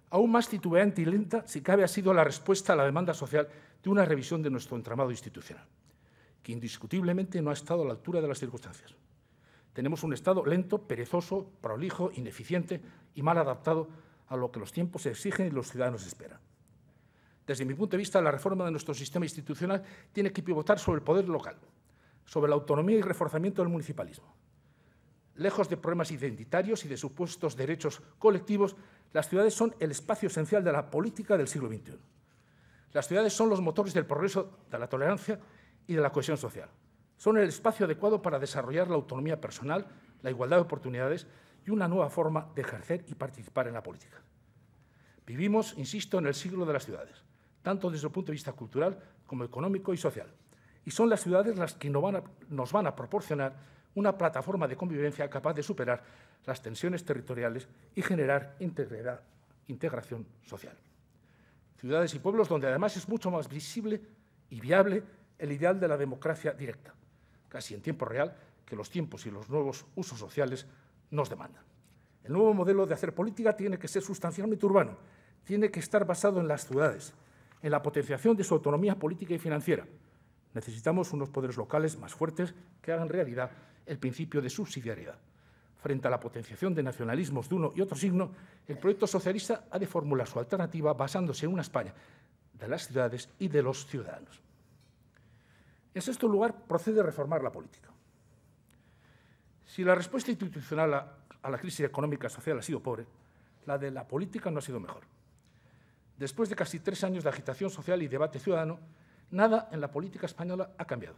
Aún más titubeante y lenta, si cabe, ha sido la respuesta a la demanda social de una revisión de nuestro entramado institucional, que indiscutiblemente no ha estado a la altura de las circunstancias. Tenemos un Estado lento, perezoso, prolijo, ineficiente y mal adaptado a lo que los tiempos exigen y los ciudadanos esperan. Desde mi punto de vista, la reforma de nuestro sistema institucional tiene que pivotar sobre el poder local, sobre la autonomía y reforzamiento del municipalismo. Lejos de problemas identitarios y de supuestos derechos colectivos, las ciudades son el espacio esencial de la política del siglo XXI. Las ciudades son los motores del progreso, de la tolerancia y de la cohesión social. Son el espacio adecuado para desarrollar la autonomía personal, la igualdad de oportunidades, y una nueva forma de ejercer y participar en la política. Vivimos, insisto, en el siglo de las ciudades, tanto desde el punto de vista cultural como económico y social. Y son las ciudades las que nos van a, proporcionar una plataforma de convivencia capaz de superar las tensiones territoriales y generar integración social. Ciudades y pueblos donde además es mucho más visible y viable el ideal de la democracia directa, casi en tiempo real que los tiempos y los nuevos usos sociales nos demanda El nuevo modelo de hacer política tiene que ser sustancialmente urbano, tiene que estar basado en las ciudades, en la potenciación de su autonomía política y financiera. Necesitamos unos poderes locales más fuertes que hagan realidad el principio de subsidiariedad. Frente a la potenciación de nacionalismos de uno y otro signo, el proyecto socialista ha de formular su alternativa basándose en una España de las ciudades y de los ciudadanos. En sexto lugar, procede reformar la política. Si la respuesta institucional a, la crisis económica y social ha sido pobre, la de la política no ha sido mejor. Después de casi tres años de agitación social y debate ciudadano, nada en la política española ha cambiado.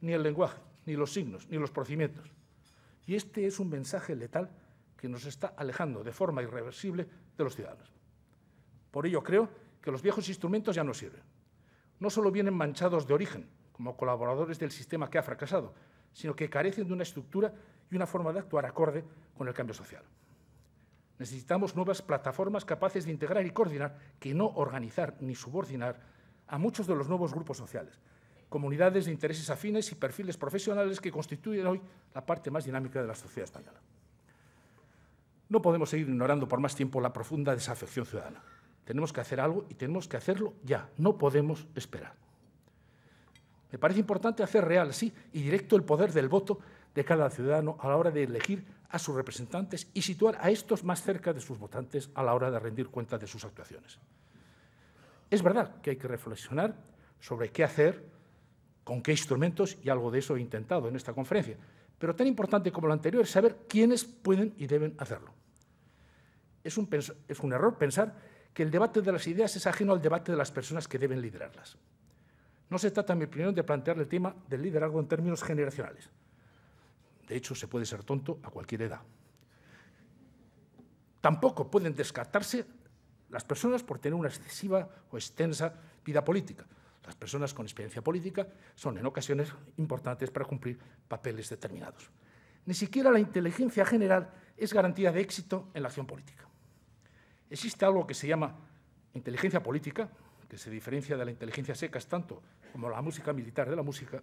Ni el lenguaje, ni los signos, ni los procedimientos. Y este es un mensaje letal que nos está alejando de forma irreversible de los ciudadanos. Por ello creo que los viejos instrumentos ya no sirven. No solo vienen manchados de origen, como colaboradores del sistema que ha fracasado, sino que carecen de una estructura y una forma de actuar acorde con el cambio social. Necesitamos nuevas plataformas capaces de integrar y coordinar, que no organizar ni subordinar, a muchos de los nuevos grupos sociales, comunidades de intereses afines y perfiles profesionales que constituyen hoy la parte más dinámica de la sociedad española. No podemos seguir ignorando por más tiempo la profunda desafección ciudadana. Tenemos que hacer algo y tenemos que hacerlo ya. No podemos esperar. Me parece importante hacer real, sí, y directo el poder del voto de cada ciudadano a la hora de elegir a sus representantes y situar a estos más cerca de sus votantes a la hora de rendir cuenta de sus actuaciones. Es verdad que hay que reflexionar sobre qué hacer, con qué instrumentos, y algo de eso he intentado en esta conferencia, pero tan importante como lo anterior es saber quiénes pueden y deben hacerlo. es un error pensar que el debate de las ideas es ajeno al debate de las personas que deben liderarlas. No se trata, en mi opinión, de plantear el tema del liderazgo en términos generacionales. De hecho, se puede ser tonto a cualquier edad. Tampoco pueden descartarse las personas por tener una excesiva o extensa vida política. Las personas con experiencia política son en ocasiones importantes para cumplir papeles determinados. Ni siquiera la inteligencia general es garantía de éxito en la acción política. Existe algo que se llama inteligencia política, que se diferencia de la inteligencia secas tanto como la música militar de la música,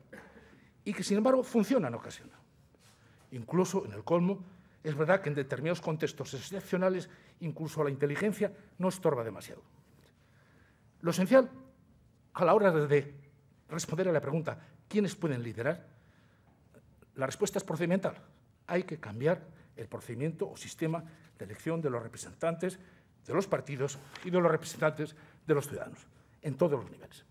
y que sin embargo funciona en ocasiones. Incluso en el colmo, es verdad que en determinados contextos excepcionales, incluso la inteligencia no estorba demasiado. Lo esencial a la hora de responder a la pregunta ¿quiénes pueden liderar? La respuesta es procedimental. Hay que cambiar el procedimiento o sistema de elección de los representantes de los partidos y de los representantes de los ciudadanos en todos los niveles.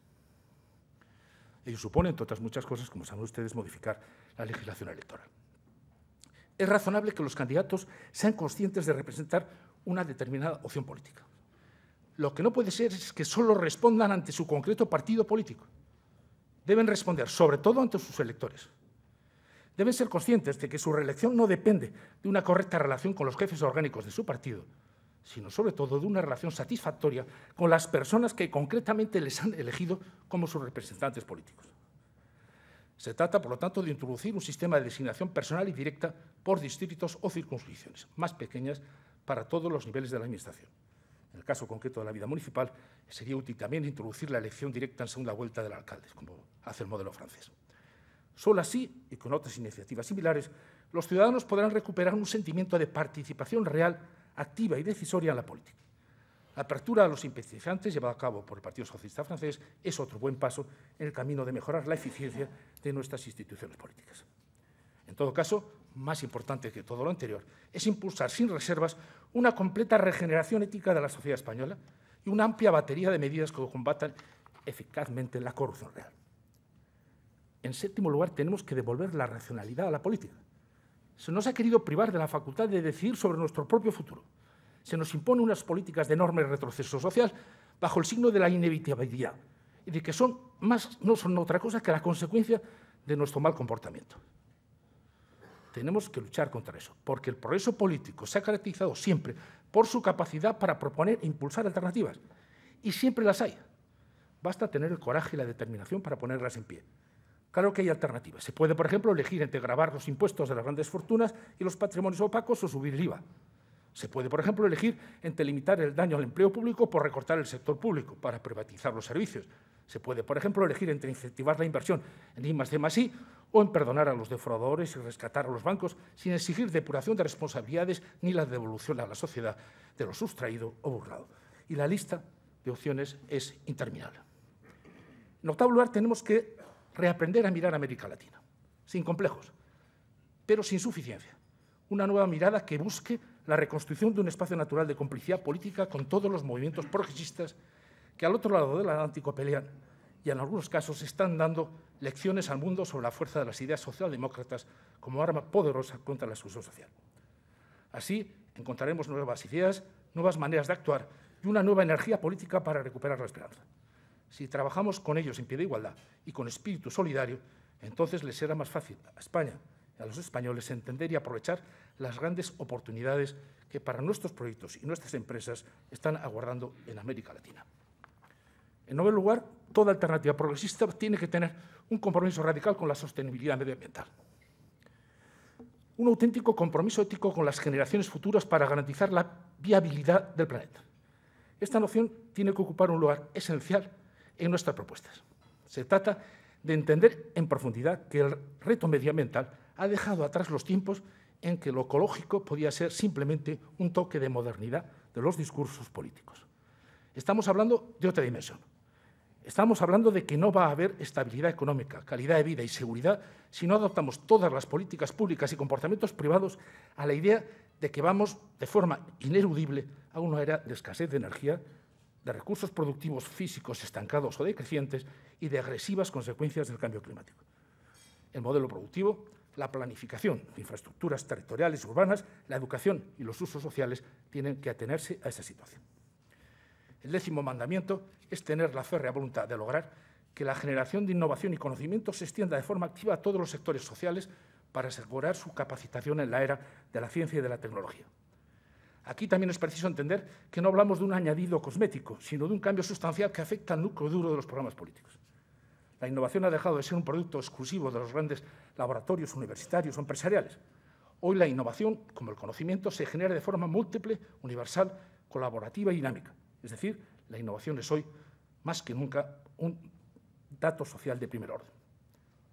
Ello supone, entre otras muchas cosas, como saben ustedes, modificar la legislación electoral. Es razonable que los candidatos sean conscientes de representar una determinada opción política. Lo que no puede ser es que solo respondan ante su concreto partido político. Deben responder, sobre todo, ante sus electores. Deben ser conscientes de que su reelección no depende de una correcta relación con los jefes orgánicos de su partido, sino sobre todo de una relación satisfactoria con las personas que concretamente les han elegido como sus representantes políticos. Se trata, por lo tanto, de introducir un sistema de designación personal y directa por distritos o circunscripciones más pequeñas para todos los niveles de la Administración. En el caso concreto de la vida municipal, sería útil también introducir la elección directa en segunda vuelta del alcalde, como hace el modelo francés. Solo así, y con otras iniciativas similares, los ciudadanos podrán recuperar un sentimiento de participación real activa y decisoria en la política. La apertura a los simpatizantes llevada a cabo por el Partido Socialista francés es otro buen paso en el camino de mejorar la eficiencia de nuestras instituciones políticas. En todo caso, más importante que todo lo anterior, es impulsar sin reservas una completa regeneración ética de la sociedad española y una amplia batería de medidas que combatan eficazmente la corrupción real. En séptimo lugar, tenemos que devolver la racionalidad a la política se nos ha querido privar de la facultad de decidir sobre nuestro propio futuro. Se nos impone unas políticas de enorme retroceso social bajo el signo de la inevitabilidad y de que son más, no son otra cosa que la consecuencia de nuestro mal comportamiento. Tenemos que luchar contra eso, porque el progreso político se ha caracterizado siempre por su capacidad para proponer e impulsar alternativas, y siempre las hay. Basta tener el coraje y la determinación para ponerlas en pie. Claro que hay alternativas. Se puede, por ejemplo, elegir entre grabar los impuestos de las grandes fortunas y los patrimonios opacos o subir el IVA. Se puede, por ejemplo, elegir entre limitar el daño al empleo público por recortar el sector público para privatizar los servicios. Se puede, por ejemplo, elegir entre incentivar la inversión en I D o en perdonar a los defraudadores y rescatar a los bancos sin exigir depuración de responsabilidades ni la devolución a la sociedad de lo sustraído o burlado. Y la lista de opciones es interminable. En octavo lugar, tenemos que reaprender a mirar a América Latina, sin complejos, pero sin suficiencia. Una nueva mirada que busque la reconstrucción de un espacio natural de complicidad política con todos los movimientos progresistas que al otro lado del Atlántico pelean y en algunos casos están dando lecciones al mundo sobre la fuerza de las ideas socialdemócratas como arma poderosa contra la exclusión social. Así encontraremos nuevas ideas, nuevas maneras de actuar y una nueva energía política para recuperar la esperanza. Si trabajamos con ellos en pie de igualdad y con espíritu solidario, entonces les será más fácil a España y a los españoles entender y aprovechar las grandes oportunidades que para nuestros proyectos y nuestras empresas están aguardando en América Latina. En noveno lugar, toda alternativa progresista tiene que tener un compromiso radical con la sostenibilidad medioambiental. Un auténtico compromiso ético con las generaciones futuras para garantizar la viabilidad del planeta. Esta noción tiene que ocupar un lugar esencial en nuestras propuestas. Se trata de entender en profundidad que el reto medioambiental ha dejado atrás los tiempos en que lo ecológico podía ser simplemente un toque de modernidad de los discursos políticos. Estamos hablando de otra dimensión. Estamos hablando de que no va a haber estabilidad económica, calidad de vida y seguridad si no adoptamos todas las políticas públicas y comportamientos privados a la idea de que vamos de forma ineludible a una era de escasez de energía de recursos productivos físicos estancados o decrecientes y de agresivas consecuencias del cambio climático. El modelo productivo, la planificación de infraestructuras territoriales urbanas, la educación y los usos sociales tienen que atenerse a esa situación. El décimo mandamiento es tener la férrea voluntad de lograr que la generación de innovación y conocimiento se extienda de forma activa a todos los sectores sociales para asegurar su capacitación en la era de la ciencia y de la tecnología. Aquí también es preciso entender que no hablamos de un añadido cosmético, sino de un cambio sustancial que afecta al núcleo duro de los programas políticos. La innovación ha dejado de ser un producto exclusivo de los grandes laboratorios universitarios o empresariales. Hoy la innovación, como el conocimiento, se genera de forma múltiple, universal, colaborativa y dinámica. Es decir, la innovación es hoy, más que nunca, un dato social de primer orden.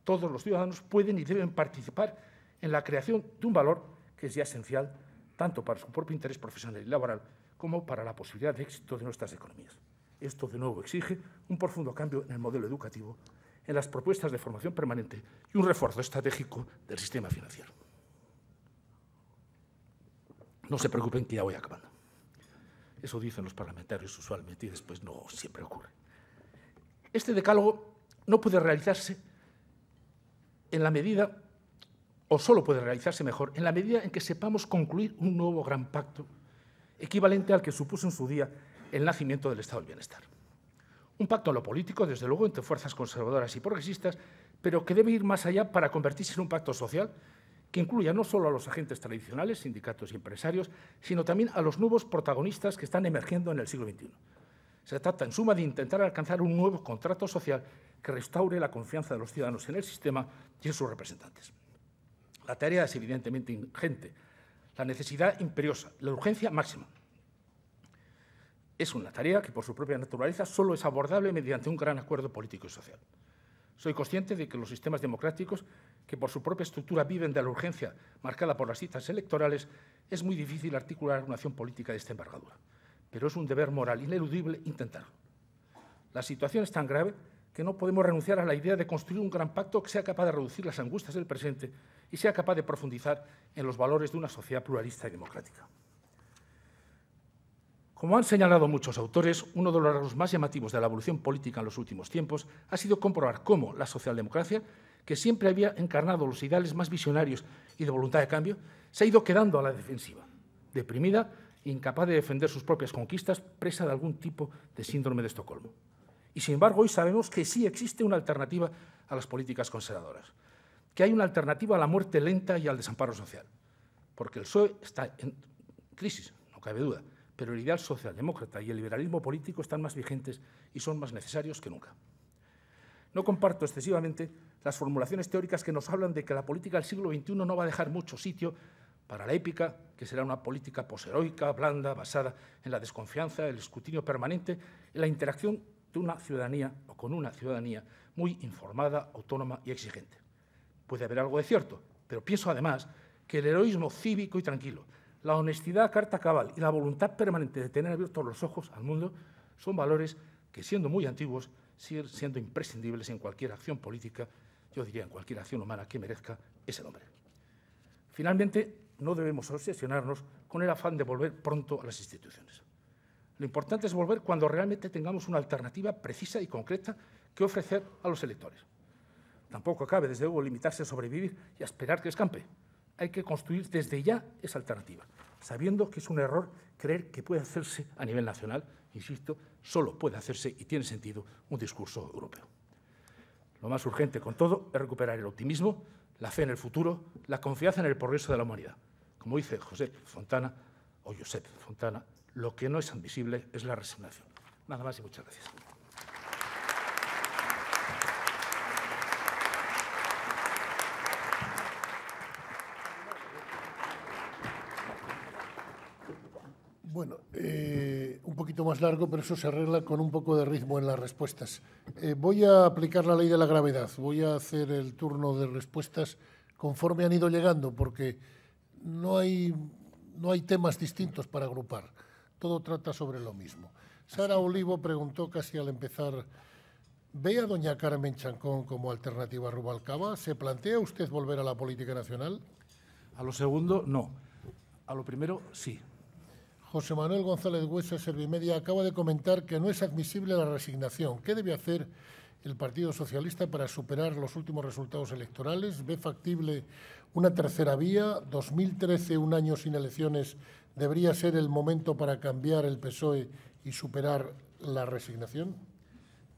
Todos los ciudadanos pueden y deben participar en la creación de un valor que es ya esencial tanto para su propio interés profesional y laboral como para la posibilidad de éxito de nuestras economías. Esto, de nuevo, exige un profundo cambio en el modelo educativo, en las propuestas de formación permanente y un refuerzo estratégico del sistema financiero. No se preocupen que ya voy acabando. Eso dicen los parlamentarios usualmente y después no siempre ocurre. Este decálogo no puede realizarse en la medida o solo puede realizarse mejor en la medida en que sepamos concluir un nuevo gran pacto equivalente al que supuso en su día el nacimiento del Estado del Bienestar. Un pacto en lo político, desde luego, entre fuerzas conservadoras y progresistas, pero que debe ir más allá para convertirse en un pacto social que incluya no solo a los agentes tradicionales, sindicatos y empresarios, sino también a los nuevos protagonistas que están emergiendo en el siglo XXI. Se trata, en suma, de intentar alcanzar un nuevo contrato social que restaure la confianza de los ciudadanos en el sistema y en sus representantes. La tarea es evidentemente ingente, la necesidad imperiosa, la urgencia máxima. Es una tarea que por su propia naturaleza solo es abordable mediante un gran acuerdo político y social. Soy consciente de que los sistemas democráticos, que por su propia estructura viven de la urgencia marcada por las citas electorales, es muy difícil articular una acción política de esta envergadura. Pero es un deber moral ineludible intentarlo. La situación es tan grave que no podemos renunciar a la idea de construir un gran pacto que sea capaz de reducir las angustias del presente y sea capaz de profundizar en los valores de una sociedad pluralista y democrática. Como han señalado muchos autores, uno de los rasgos más llamativos de la evolución política en los últimos tiempos ha sido comprobar cómo la socialdemocracia, que siempre había encarnado los ideales más visionarios y de voluntad de cambio, se ha ido quedando a la defensiva, deprimida, incapaz de defender sus propias conquistas, presa de algún tipo de síndrome de Estocolmo. Y sin embargo, hoy sabemos que sí existe una alternativa a las políticas conservadoras que hay una alternativa a la muerte lenta y al desamparo social. Porque el PSOE está en crisis, no cabe duda, pero el ideal socialdemócrata y el liberalismo político están más vigentes y son más necesarios que nunca. No comparto excesivamente las formulaciones teóricas que nos hablan de que la política del siglo XXI no va a dejar mucho sitio para la épica, que será una política posheroica, blanda, basada en la desconfianza, el escrutinio permanente, en la interacción de una ciudadanía o con una ciudadanía muy informada, autónoma y exigente. Puede haber algo de cierto, pero pienso además que el heroísmo cívico y tranquilo, la honestidad a carta cabal y la voluntad permanente de tener abiertos los ojos al mundo son valores que, siendo muy antiguos, siguen siendo imprescindibles en cualquier acción política, yo diría en cualquier acción humana que merezca ese nombre. Finalmente, no debemos obsesionarnos con el afán de volver pronto a las instituciones. Lo importante es volver cuando realmente tengamos una alternativa precisa y concreta que ofrecer a los electores. Tampoco cabe, desde luego, limitarse a sobrevivir y a esperar que escampe. Hay que construir desde ya esa alternativa, sabiendo que es un error creer que puede hacerse a nivel nacional, insisto, solo puede hacerse y tiene sentido un discurso europeo. Lo más urgente, con todo, es recuperar el optimismo, la fe en el futuro, la confianza en el progreso de la humanidad. Como dice José Fontana, o Josep Fontana, lo que no es admisible es la resignación. Nada más y muchas gracias. más largo, pero eso se arregla con un poco de ritmo en las respuestas. Eh, voy a aplicar la ley de la gravedad, voy a hacer el turno de respuestas conforme han ido llegando, porque no hay, no hay temas distintos para agrupar, todo trata sobre lo mismo. Sara Olivo preguntó casi al empezar, ¿ve a doña Carmen Chancón como alternativa a Rubalcaba? ¿Se plantea usted volver a la política nacional? A lo segundo, no. A lo primero, sí. José Manuel González Huesa, Servimedia, acaba de comentar que no es admisible la resignación. ¿Qué debe hacer el Partido Socialista para superar los últimos resultados electorales? ¿Ve factible una tercera vía? ¿2013, un año sin elecciones, debería ser el momento para cambiar el PSOE y superar la resignación?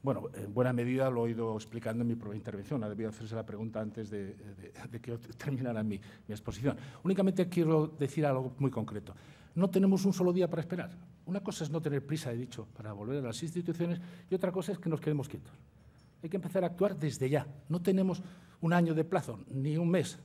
Bueno, en buena medida lo he ido explicando en mi propia intervención. Ha debido hacerse la pregunta antes de, que terminara mi, mi, exposición. Únicamente quiero decir algo muy concreto. No tenemos un solo día para esperar. Una cosa es no tener prisa, he dicho, para volver a las instituciones y otra cosa es que nos quedemos quietos. Hay que empezar a actuar desde ya. No tenemos un año de plazo ni un mes.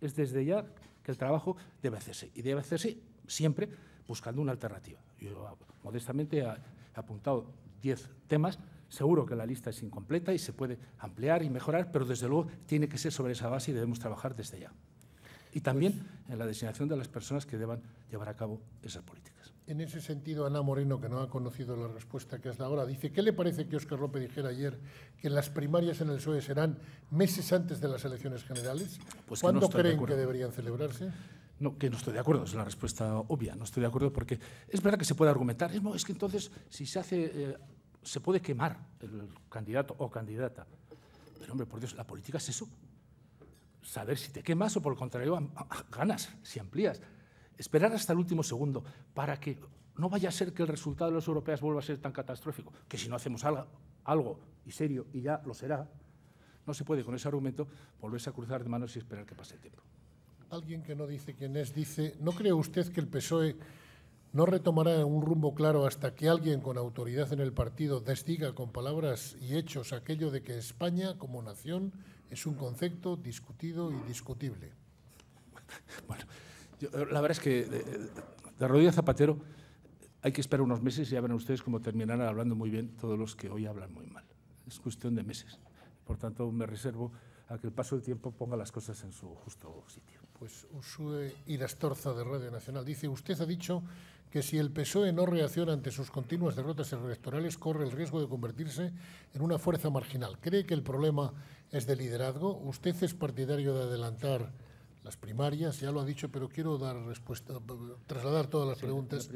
Es desde ya que el trabajo debe hacerse y debe hacerse siempre buscando una alternativa. Yo ah, modestamente he apuntado 10 temas Seguro que la lista es incompleta y se puede ampliar y mejorar, pero desde luego tiene que ser sobre esa base y debemos trabajar desde ya. Y también pues en la designación de las personas que deban llevar a cabo esas políticas. En ese sentido, Ana Moreno, que no ha conocido la respuesta que has dado ahora, dice, ¿qué le parece que Oscar López dijera ayer que las primarias en el PSOE serán meses antes de las elecciones generales? Pues ¿Cuándo creen que deberían celebrarse? No, que no estoy de acuerdo, es la respuesta obvia. No estoy de acuerdo porque es verdad que se puede argumentar. Es, que entonces, si se hace eh, se puede quemar el candidato o candidata. Pero hombre, por Dios, la política es eso. Saber si te quemas o por el contrario ganas, si amplías. Esperar hasta el último segundo para que no vaya a ser que el resultado de las europeas vuelva a ser tan catastrófico, que si no hacemos algo, algo y serio, y ya lo será, no se puede con ese argumento volverse a cruzar de manos y esperar que pase el tiempo. Alguien que no dice quién es dice, ¿no cree usted que el PSOE no retomará un rumbo claro hasta que alguien con autoridad en el partido desdiga con palabras y hechos aquello de que España como nación es un concepto discutido y discutible. Bueno, eh, la verdad es que eh, eh, de, rodilla Zapatero hay que esperar unos meses y ya verán ustedes cómo terminarán hablando muy bien todos los que hoy hablan muy mal. Es cuestión de meses. Por tanto, me reservo a que el paso del tiempo ponga las cosas en su justo sitio. Pues Usue Irastorza de Radio Nacional dice, usted ha dicho que si el PSOE no reacciona ante sus continuas derrotas electorales, corre el riesgo de convertirse en una fuerza marginal. ¿Cree que el problema es de liderazgo? ¿Usted es partidario de adelantar las primarias? Ya lo ha dicho, pero quiero dar respuesta, trasladar todas las preguntas.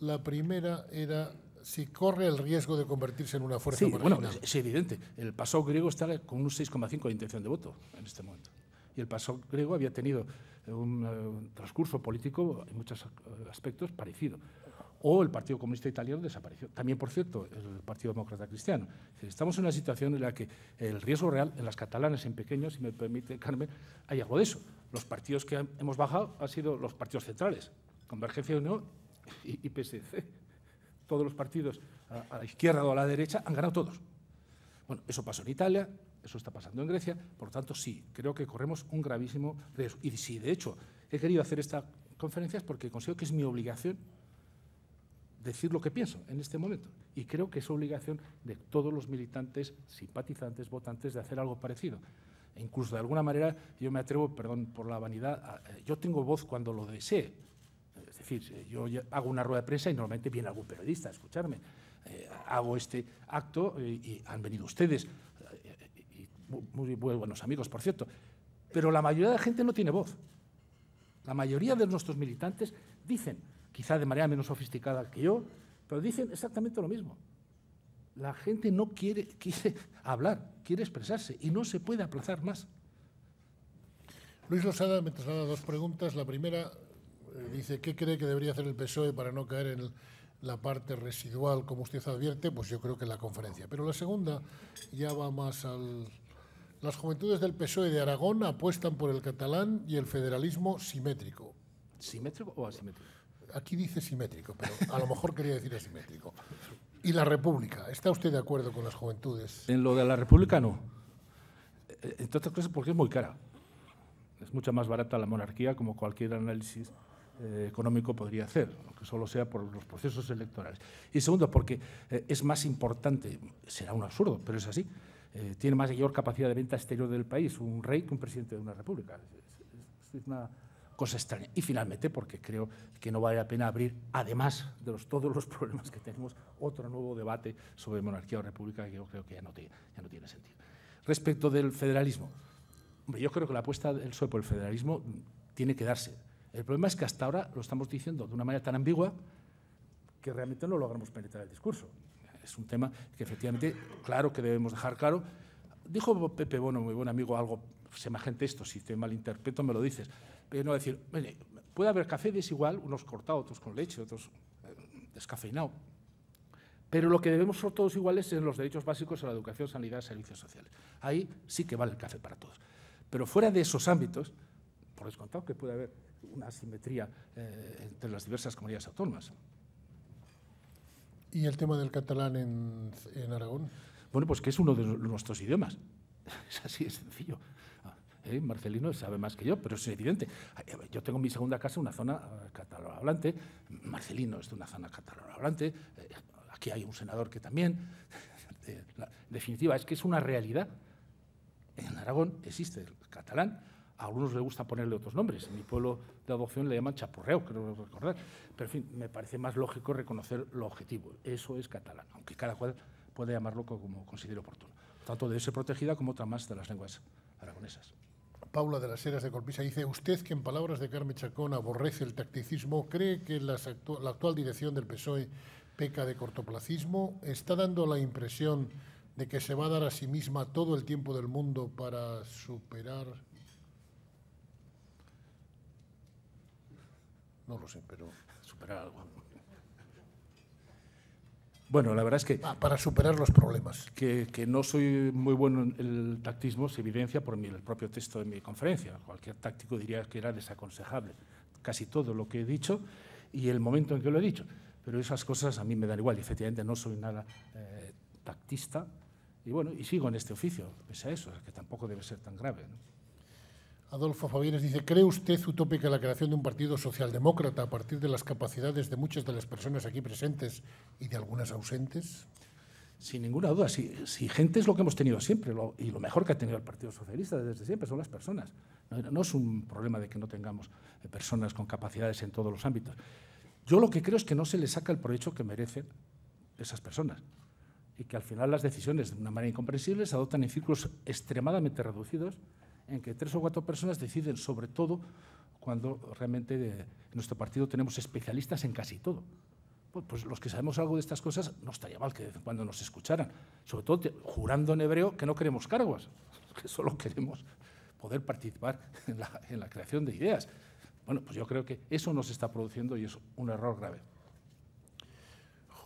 La, primera era si corre el riesgo de convertirse en una fuerza marginal. Bueno, es, evidente. El paso griego está con un 6,5 de intención de voto en este momento y el paso griego había tenido eh, eh, un, transcurso político en muchos aspectos parecido. O el Partido Comunista Italiano desapareció. También, por cierto, el Partido Demócrata Cristiano. Estamos en una situación en la que el riesgo real en las catalanas, en pequeños, si me permite Carmen, hay algo de eso. Los partidos que hemos bajado han sido los partidos centrales, Convergencia Unión y PSC. Todos los partidos a la izquierda o a la derecha han ganado todos. Bueno, eso pasó en Italia, eso está pasando en Grecia, por lo tanto, sí, creo que corremos un gravísimo riesgo. Y sí, de hecho, he querido hacer esta conferencia porque considero que es mi obligación decir lo que pienso en este momento. Y creo que es obligación de todos los militantes, simpatizantes, votantes de hacer algo parecido. E incluso de alguna manera yo me atrevo, perdón por la vanidad, eh, yo tengo voz cuando lo desee. Es decir, eh, yo hago una rueda de prensa y normalmente viene algún periodista a escucharme. Eh, hago este acto y han venido ustedes muy, buenos amigos, por cierto, pero la mayoría de la gente no tiene voz. La mayoría de nuestros militantes dicen, quizá de manera menos sofisticada que yo, pero dicen exactamente lo mismo. La gente no quiere, quiere hablar, quiere expresarse y no se puede aplazar más. Luis Losada me traslada dos preguntas. La primera eh, dice, ¿qué cree que debería hacer el PSOE para no caer en la parte residual, como usted advierte? Pues yo creo que la conferencia. Pero la segunda ya va más al, las juventudes del PSOE de Aragón apuestan por el catalán y el federalismo simétrico. ¿Simétrico o asimétrico? Aquí dice simétrico, pero a lo mejor quería decir asimétrico. ¿Y la República? ¿Está usted de acuerdo con las juventudes? En lo de la República no. Eh, entre otras cosas porque es muy cara. Es mucha más barata la monarquía, como cualquier análisis eh, económico podría hacer, aunque solo sea por los procesos electorales. Y segundo, porque eh, es más importante, será un absurdo, pero es así, eh, tiene mayor capacidad de venta exterior del país un rey que un presidente de una república. Es, una cosa extraña. Y finalmente, porque creo que no vale la pena abrir, además de todos los problemas que tenemos, otro nuevo debate sobre monarquía o república que yo creo que ya no, no tiene sentido. Respecto del federalismo, yo creo que la apuesta del PSOE por el federalismo tiene que darse. El problema es que hasta ahora lo estamos diciendo de una manera tan ambigua que realmente no logramos penetrar el discurso es un tema que efectivamente, claro que debemos dejar claro. Dijo Pepe Bono, muy buen amigo, algo semejante esto, si te malinterpreto me lo dices. Pero no decir, puede haber café desigual, unos cortados, otros con leche, otros eh, descafeinado. Pero lo que debemos ser todos iguales es en los derechos básicos a la educación, sanidad, servicios sociales. Ahí sí que vale el café para todos. Pero fuera de esos ámbitos, por descontado que puede haber una asimetría eh, entre las diversas comunidades autónomas, ¿Y el tema del catalán en, Aragón? Bueno, pues que es uno de nuestros idiomas. Es así de sencillo. Ah, ¿eh? Marcelino sabe más que yo, pero es evidente. Yo tengo mi segunda casa una zona eh, catalanohablante, Marcelino es de una zona catalanohablante, hablante. Eh, aquí hay un senador que también. En definitiva, es que es una realidad. En Aragón existe el catalán, a algunos les gusta ponerle otros nombres. En mi pueblo de adopción le llaman chapurreo, creo recordar. Pero, en fin, me parece más lógico reconocer lo objetivo. Eso es catalán, aunque cada cual puede llamarlo como considere oportuno. Tanto debe ser protegida como otra más de las lenguas aragonesas. Paula de las Heras de Corpisa dice, usted que en palabras de Carmen Chacón aborrece el tacticismo, cree que la actual dirección del PSOE peca de cortoplacismo, está dando la impresión de que se va a dar a sí misma todo el tiempo del mundo para superar No lo sé, pero superar algo. Bueno, la verdad es que... Ah, para superar los problemas. Que, no soy muy bueno en el tactismo se evidencia por el propio texto de mi conferencia. Cualquier táctico diría que era desaconsejable casi todo lo que he dicho y el momento en que lo he dicho. Pero esas cosas a mí me dan igual. Efectivamente, no soy nada eh, tactista y bueno, y sigo en este oficio, pese a eso, que tampoco debe ser tan grave. ¿no? Adolfo Fabienes dice, ¿cree usted utópica la creación de un partido socialdemócrata a partir de las capacidades de muchas de las personas aquí presentes y de algunas ausentes? Sin ninguna duda, si, gente es lo que hemos tenido siempre, y lo mejor que ha tenido el Partido Socialista desde siempre son las personas. No, no es un problema de que no tengamos eh, personas con capacidades en todos los ámbitos. Yo lo que creo es que no se le saca el provecho que merecen esas personas y que al final las decisiones, de una manera incomprensible, se adoptan en círculos extremadamente reducidos en que tres o cuatro personas deciden sobre todo cuando realmente eh, en nuestro partido tenemos especialistas en casi todo. Pues, pues, los que sabemos algo de estas cosas, no estaría mal que de vez en cuando nos escucharan, sobre todo jurando en hebreo que no queremos cargos, que solo queremos poder participar en la, en la creación de ideas. Bueno, pues yo creo que eso nos está produciendo y es un error grave.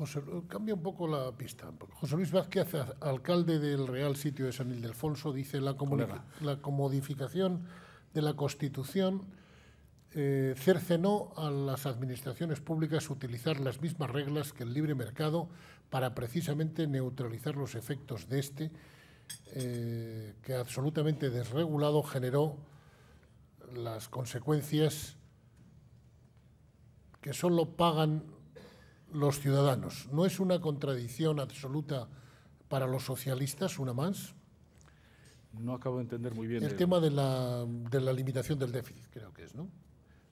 José, cambia un poco la pista. José Luis Vázquez, alcalde del Real Sitio de San Ildefonso, dice la, la comodificación de la Constitución eh, cercenó a las administraciones públicas utilizar las mismas reglas que el libre mercado para precisamente neutralizar los efectos de este, eh, que absolutamente desregulado generó las consecuencias que solo pagan los ciudadanos. No es una contradicción absoluta para los socialistas, una más. No acabo de entender muy bien. El, tema de la, limitación del déficit, creo que es, ¿no?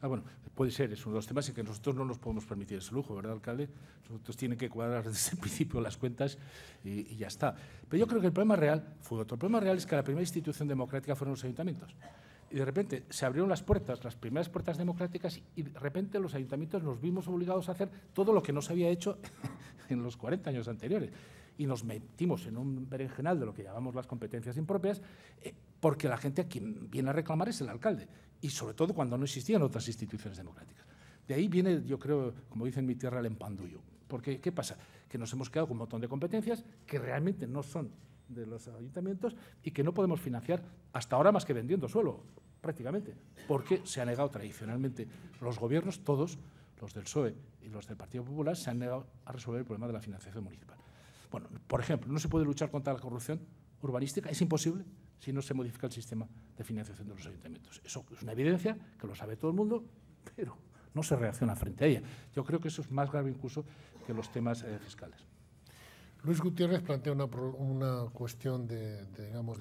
Ah, bueno, puede ser, es uno de los temas en que nosotros no nos podemos permitir ese lujo, ¿verdad, alcalde? Nosotros tenemos que cuadrar desde el principio las cuentas y, y ya está. Pero yo creo que el problema real fue otro. El problema real es que la primera institución democrática fueron los ayuntamientos. Y de repente se abrieron las puertas, las primeras puertas democráticas, y de repente los ayuntamientos nos vimos obligados a hacer todo lo que no se había hecho en los 40 años anteriores. Y nos metimos en un berenjenal de lo que llamamos las competencias impropias, eh, porque la gente a quien viene a reclamar es el alcalde, y sobre todo cuando no existían otras instituciones democráticas. De ahí viene, yo creo, como dice en mi tierra, el empandullo. Porque, ¿qué pasa? Que nos hemos quedado con un montón de competencias que realmente no son de los ayuntamientos y que no podemos financiar hasta ahora más que vendiendo suelo, prácticamente, porque se ha negado tradicionalmente los gobiernos, todos, los del PSOE y los del Partido Popular, se han negado a resolver el problema de la financiación municipal. Bueno, por ejemplo, no se puede luchar contra la corrupción urbanística, es imposible si no se modifica el sistema de financiación de los ayuntamientos. Eso es una evidencia que lo sabe todo el mundo, pero no se reacciona frente a ella. Yo creo que eso es más grave incluso que los temas eh, fiscales. Luis Gutiérrez plantea una, cuestión de,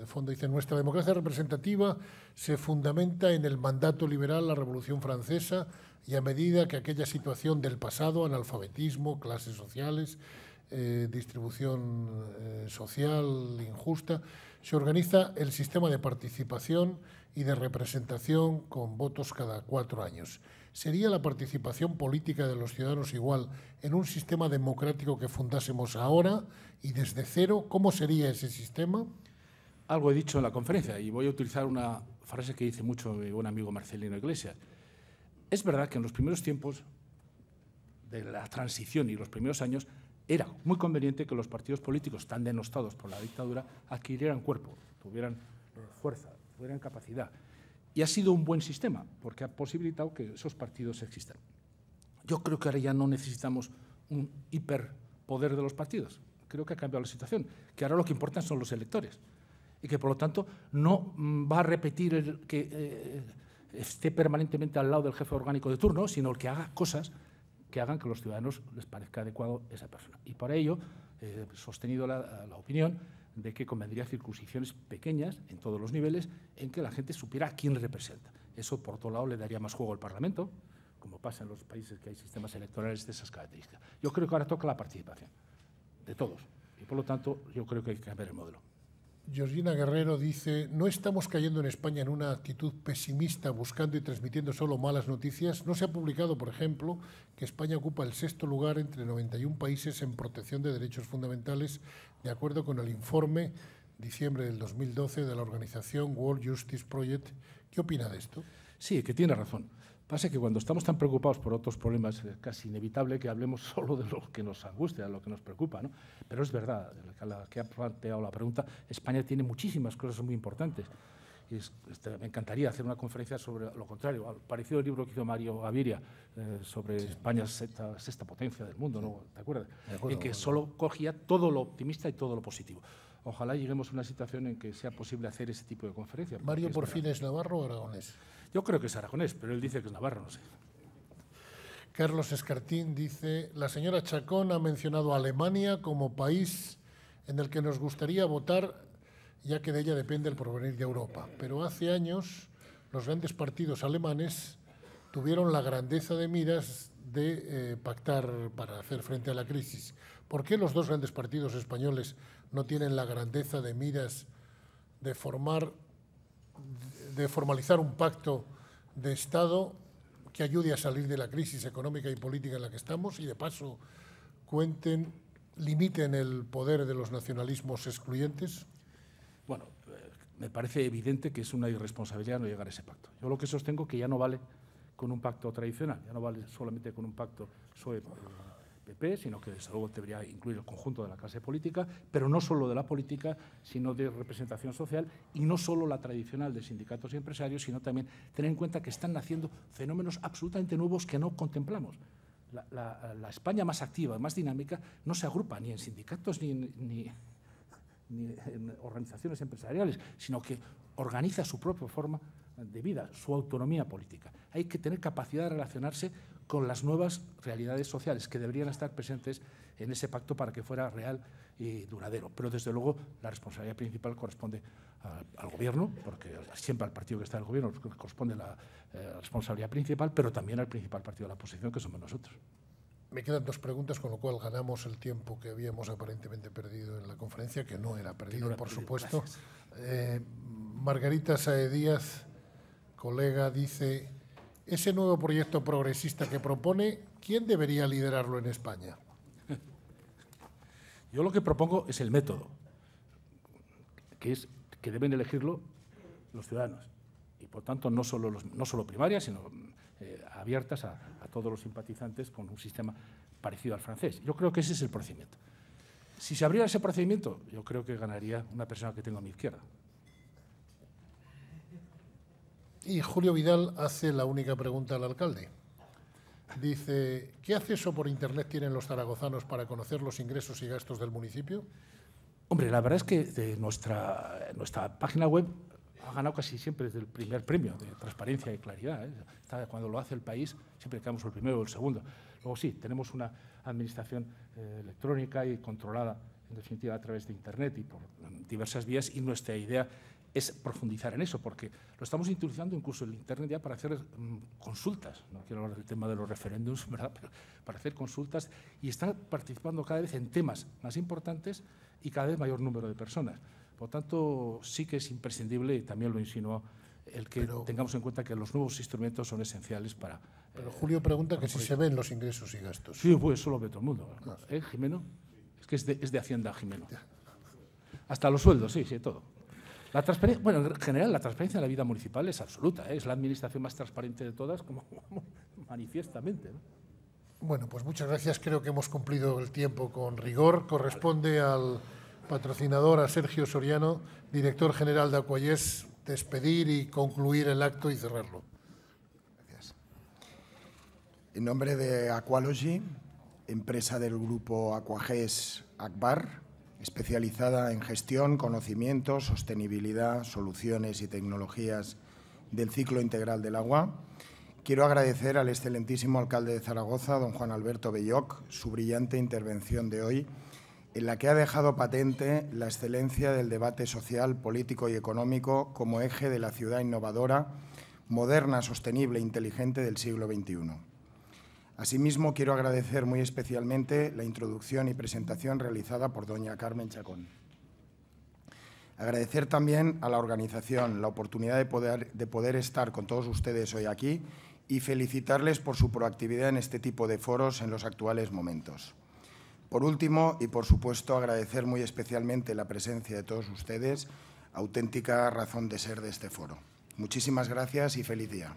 fondo. Dice, nuestra democracia representativa se fundamenta en el mandato liberal, la Revolución Francesa, y a medida que aquella situación del pasado, analfabetismo, clases sociales, eh, distribución eh, social injusta, se organiza el sistema de participación y de representación con votos cada cuatro años. ¿Sería la participación política de los ciudadanos igual en un sistema democrático que fundásemos ahora y desde cero? ¿Cómo sería ese sistema? Algo he dicho en la conferencia y voy a utilizar una frase que dice mucho mi buen amigo Marcelino Iglesias. Es verdad que en los primeros tiempos de la transición y los primeros años era muy conveniente que los partidos políticos tan denostados por la dictadura adquirieran cuerpo, tuvieran fuerza, tuvieran capacidad. Y ha sido un buen sistema, porque ha posibilitado que esos partidos existan. Yo creo que ahora ya no necesitamos un hiperpoder de los partidos. Creo que ha cambiado la situación, que ahora lo que importan son los electores. Y que, por lo tanto, no mm, va a repetir que eh, eh, esté permanentemente al lado del jefe orgánico de turno, sino el que haga cosas que hagan que los ciudadanos les parezca adecuado esa persona. Y para ello, he eh, sostenido la opinión de que convendría circunscripciones pequeñas en todos los niveles en que la gente supiera a quién representa. Eso, por otro lado, le daría más juego al Parlamento, como pasa en los países que hay sistemas electorales de esas características. Yo creo que ahora toca la participación de todos y, por lo tanto, yo creo que hay que cambiar el modelo. Georgina Guerrero dice, ¿no estamos cayendo en España en una actitud pesimista buscando y transmitiendo solo malas noticias? No se ha publicado, por ejemplo, que España ocupa el sexto lugar entre 91 países en protección de derechos fundamentales, de acuerdo con el informe diciembre del 2012 de la organización World Justice Project. ¿Qué opina de esto? Sí, que tiene razón. Pasa que cuando estamos tan preocupados por otros problemas es casi inevitable que hablemos solo de lo que nos angustia, de lo que nos preocupa. ¿no? Pero es verdad, la que ha planteado la pregunta, España tiene muchísimas cosas muy importantes. Este, me encantaría hacer una conferencia sobre lo contrario, parecido al libro que hizo Mario Gaviria eh, sobre España, sexta, potencia del mundo, ¿no? ¿te acuerdas? Y que solo cogía todo lo optimista y todo lo positivo ojalá lleguemos a una situación en que sea posible hacer ese tipo de conferencia. ¿Mario por fin es navarro o aragonés? Yo creo que es aragonés, pero él dice que es navarro, no sé. Carlos Escartín dice, la señora Chacón ha mencionado Alemania como país en el que nos gustaría votar, ya que de ella depende el provenir de Europa. Pero hace años los grandes partidos alemanes tuvieron la grandeza de miras de eh, pactar para hacer frente a la crisis. ¿Por qué los dos grandes partidos españoles no tienen la grandeza de miras de formar, de formalizar un pacto de Estado que ayude a salir de la crisis económica y política en la que estamos y de paso cuenten, limiten el poder de los nacionalismos excluyentes? Bueno, eh, me parece evidente que es una irresponsabilidad no llegar a ese pacto. Yo lo que sostengo es que ya no vale con un pacto tradicional, ya no vale solamente con un pacto sueco sino que desde luego debería incluir el conjunto de la clase política, pero no solo de la política, sino de representación social y no solo la tradicional de sindicatos y empresarios, sino también tener en cuenta que están naciendo fenómenos absolutamente nuevos que no contemplamos. La, España más activa, más dinámica, no se agrupa ni en sindicatos ni, ni en organizaciones empresariales, sino que organiza su propia forma de vida, su autonomía política. Hay que tener capacidad de relacionarse con las nuevas realidades sociales que deberían estar presentes en ese pacto para que fuera real y duradero. Pero, desde luego, la responsabilidad principal corresponde al, Gobierno, porque siempre al partido que está en el Gobierno corresponde la eh, responsabilidad principal, pero también al principal partido de la oposición, que somos nosotros. Me quedan dos preguntas, con lo cual ganamos el tiempo que habíamos aparentemente perdido en la conferencia, que no era perdido, por supuesto. Eh, Margarita Sae colega, dice ese nuevo proyecto progresista que propone, ¿quién debería liderarlo en España? Yo lo que propongo es el método, que es que deben elegirlo los ciudadanos. Y por tanto, no solo, no solo primarias, sino eh, abiertas a, todos los simpatizantes con un sistema parecido al francés. Yo creo que ese es el procedimiento. Si se abriera ese procedimiento, yo creo que ganaría una persona que tengo a mi izquierda, y Julio Vidal hace la única pregunta al alcalde. Dice, ¿qué acceso por Internet tienen los zaragozanos para conocer los ingresos y gastos del municipio? Hombre, la verdad es que de nuestra, nuestra página web ha ganado casi siempre desde el primer premio de transparencia y claridad. ¿eh? Cuando lo hace el país, siempre quedamos el primero o el segundo. Luego sí, tenemos una administración eh, electrónica y controlada, en definitiva, a través de Internet y por diversas vías, y nuestra idea es profundizar en eso, porque lo estamos utilizando incluso en Internet ya para hacer mm, consultas. No quiero hablar del tema de los referéndums, ¿verdad? Pero para hacer consultas y está participando cada vez en temas más importantes y cada vez mayor número de personas. Por tanto, sí que es imprescindible, y también lo insinuó, el que tengamos en cuenta que los nuevos instrumentos son esenciales para... Pero Julio pregunta que si se ven los ingresos y gastos. Sí, pues eso lo ve todo el mundo. Ah. ¿Eh, Jimeno? Es que es de, es de Hacienda, Jimeno. Hasta los sueldos, sí, sí, todo. La transparencia, bueno, en general la transparencia en la vida municipal es absoluta, ¿eh? es la administración más transparente de todas, como, manifiestamente. Bueno, pues muchas gracias. Creo que hemos cumplido el tiempo con rigor. Corresponde al patrocinador, a Sergio Soriano, director general de Acuayés, despedir y concluir el acto y cerrarlo. Gracias. En nombre de Aqualogy, empresa del grupo Aquages Akbar, especializada en gestión, conocimiento, sostenibilidad, soluciones y tecnologías del ciclo integral del agua. Quiero agradecer al excelentísimo alcalde de Zaragoza, don Juan Alberto Belloc, su brillante intervención de hoy, en la que ha dejado patente la excelencia del debate social, político y económico como eje de la ciudad innovadora, moderna, sostenible e inteligente del siglo XXI. Asimismo, quiero agradecer muy especialmente la introducción y presentación realizada por doña Carmen Chacón. Agradecer también a la organización la oportunidad de poder, estar con todos ustedes hoy aquí y felicitarles por su proactividad en este tipo de foros en los actuales momentos. Por último, y por supuesto, agradecer muy especialmente la presencia de todos ustedes, auténtica razón de ser de este foro. Muchísimas gracias y feliz día.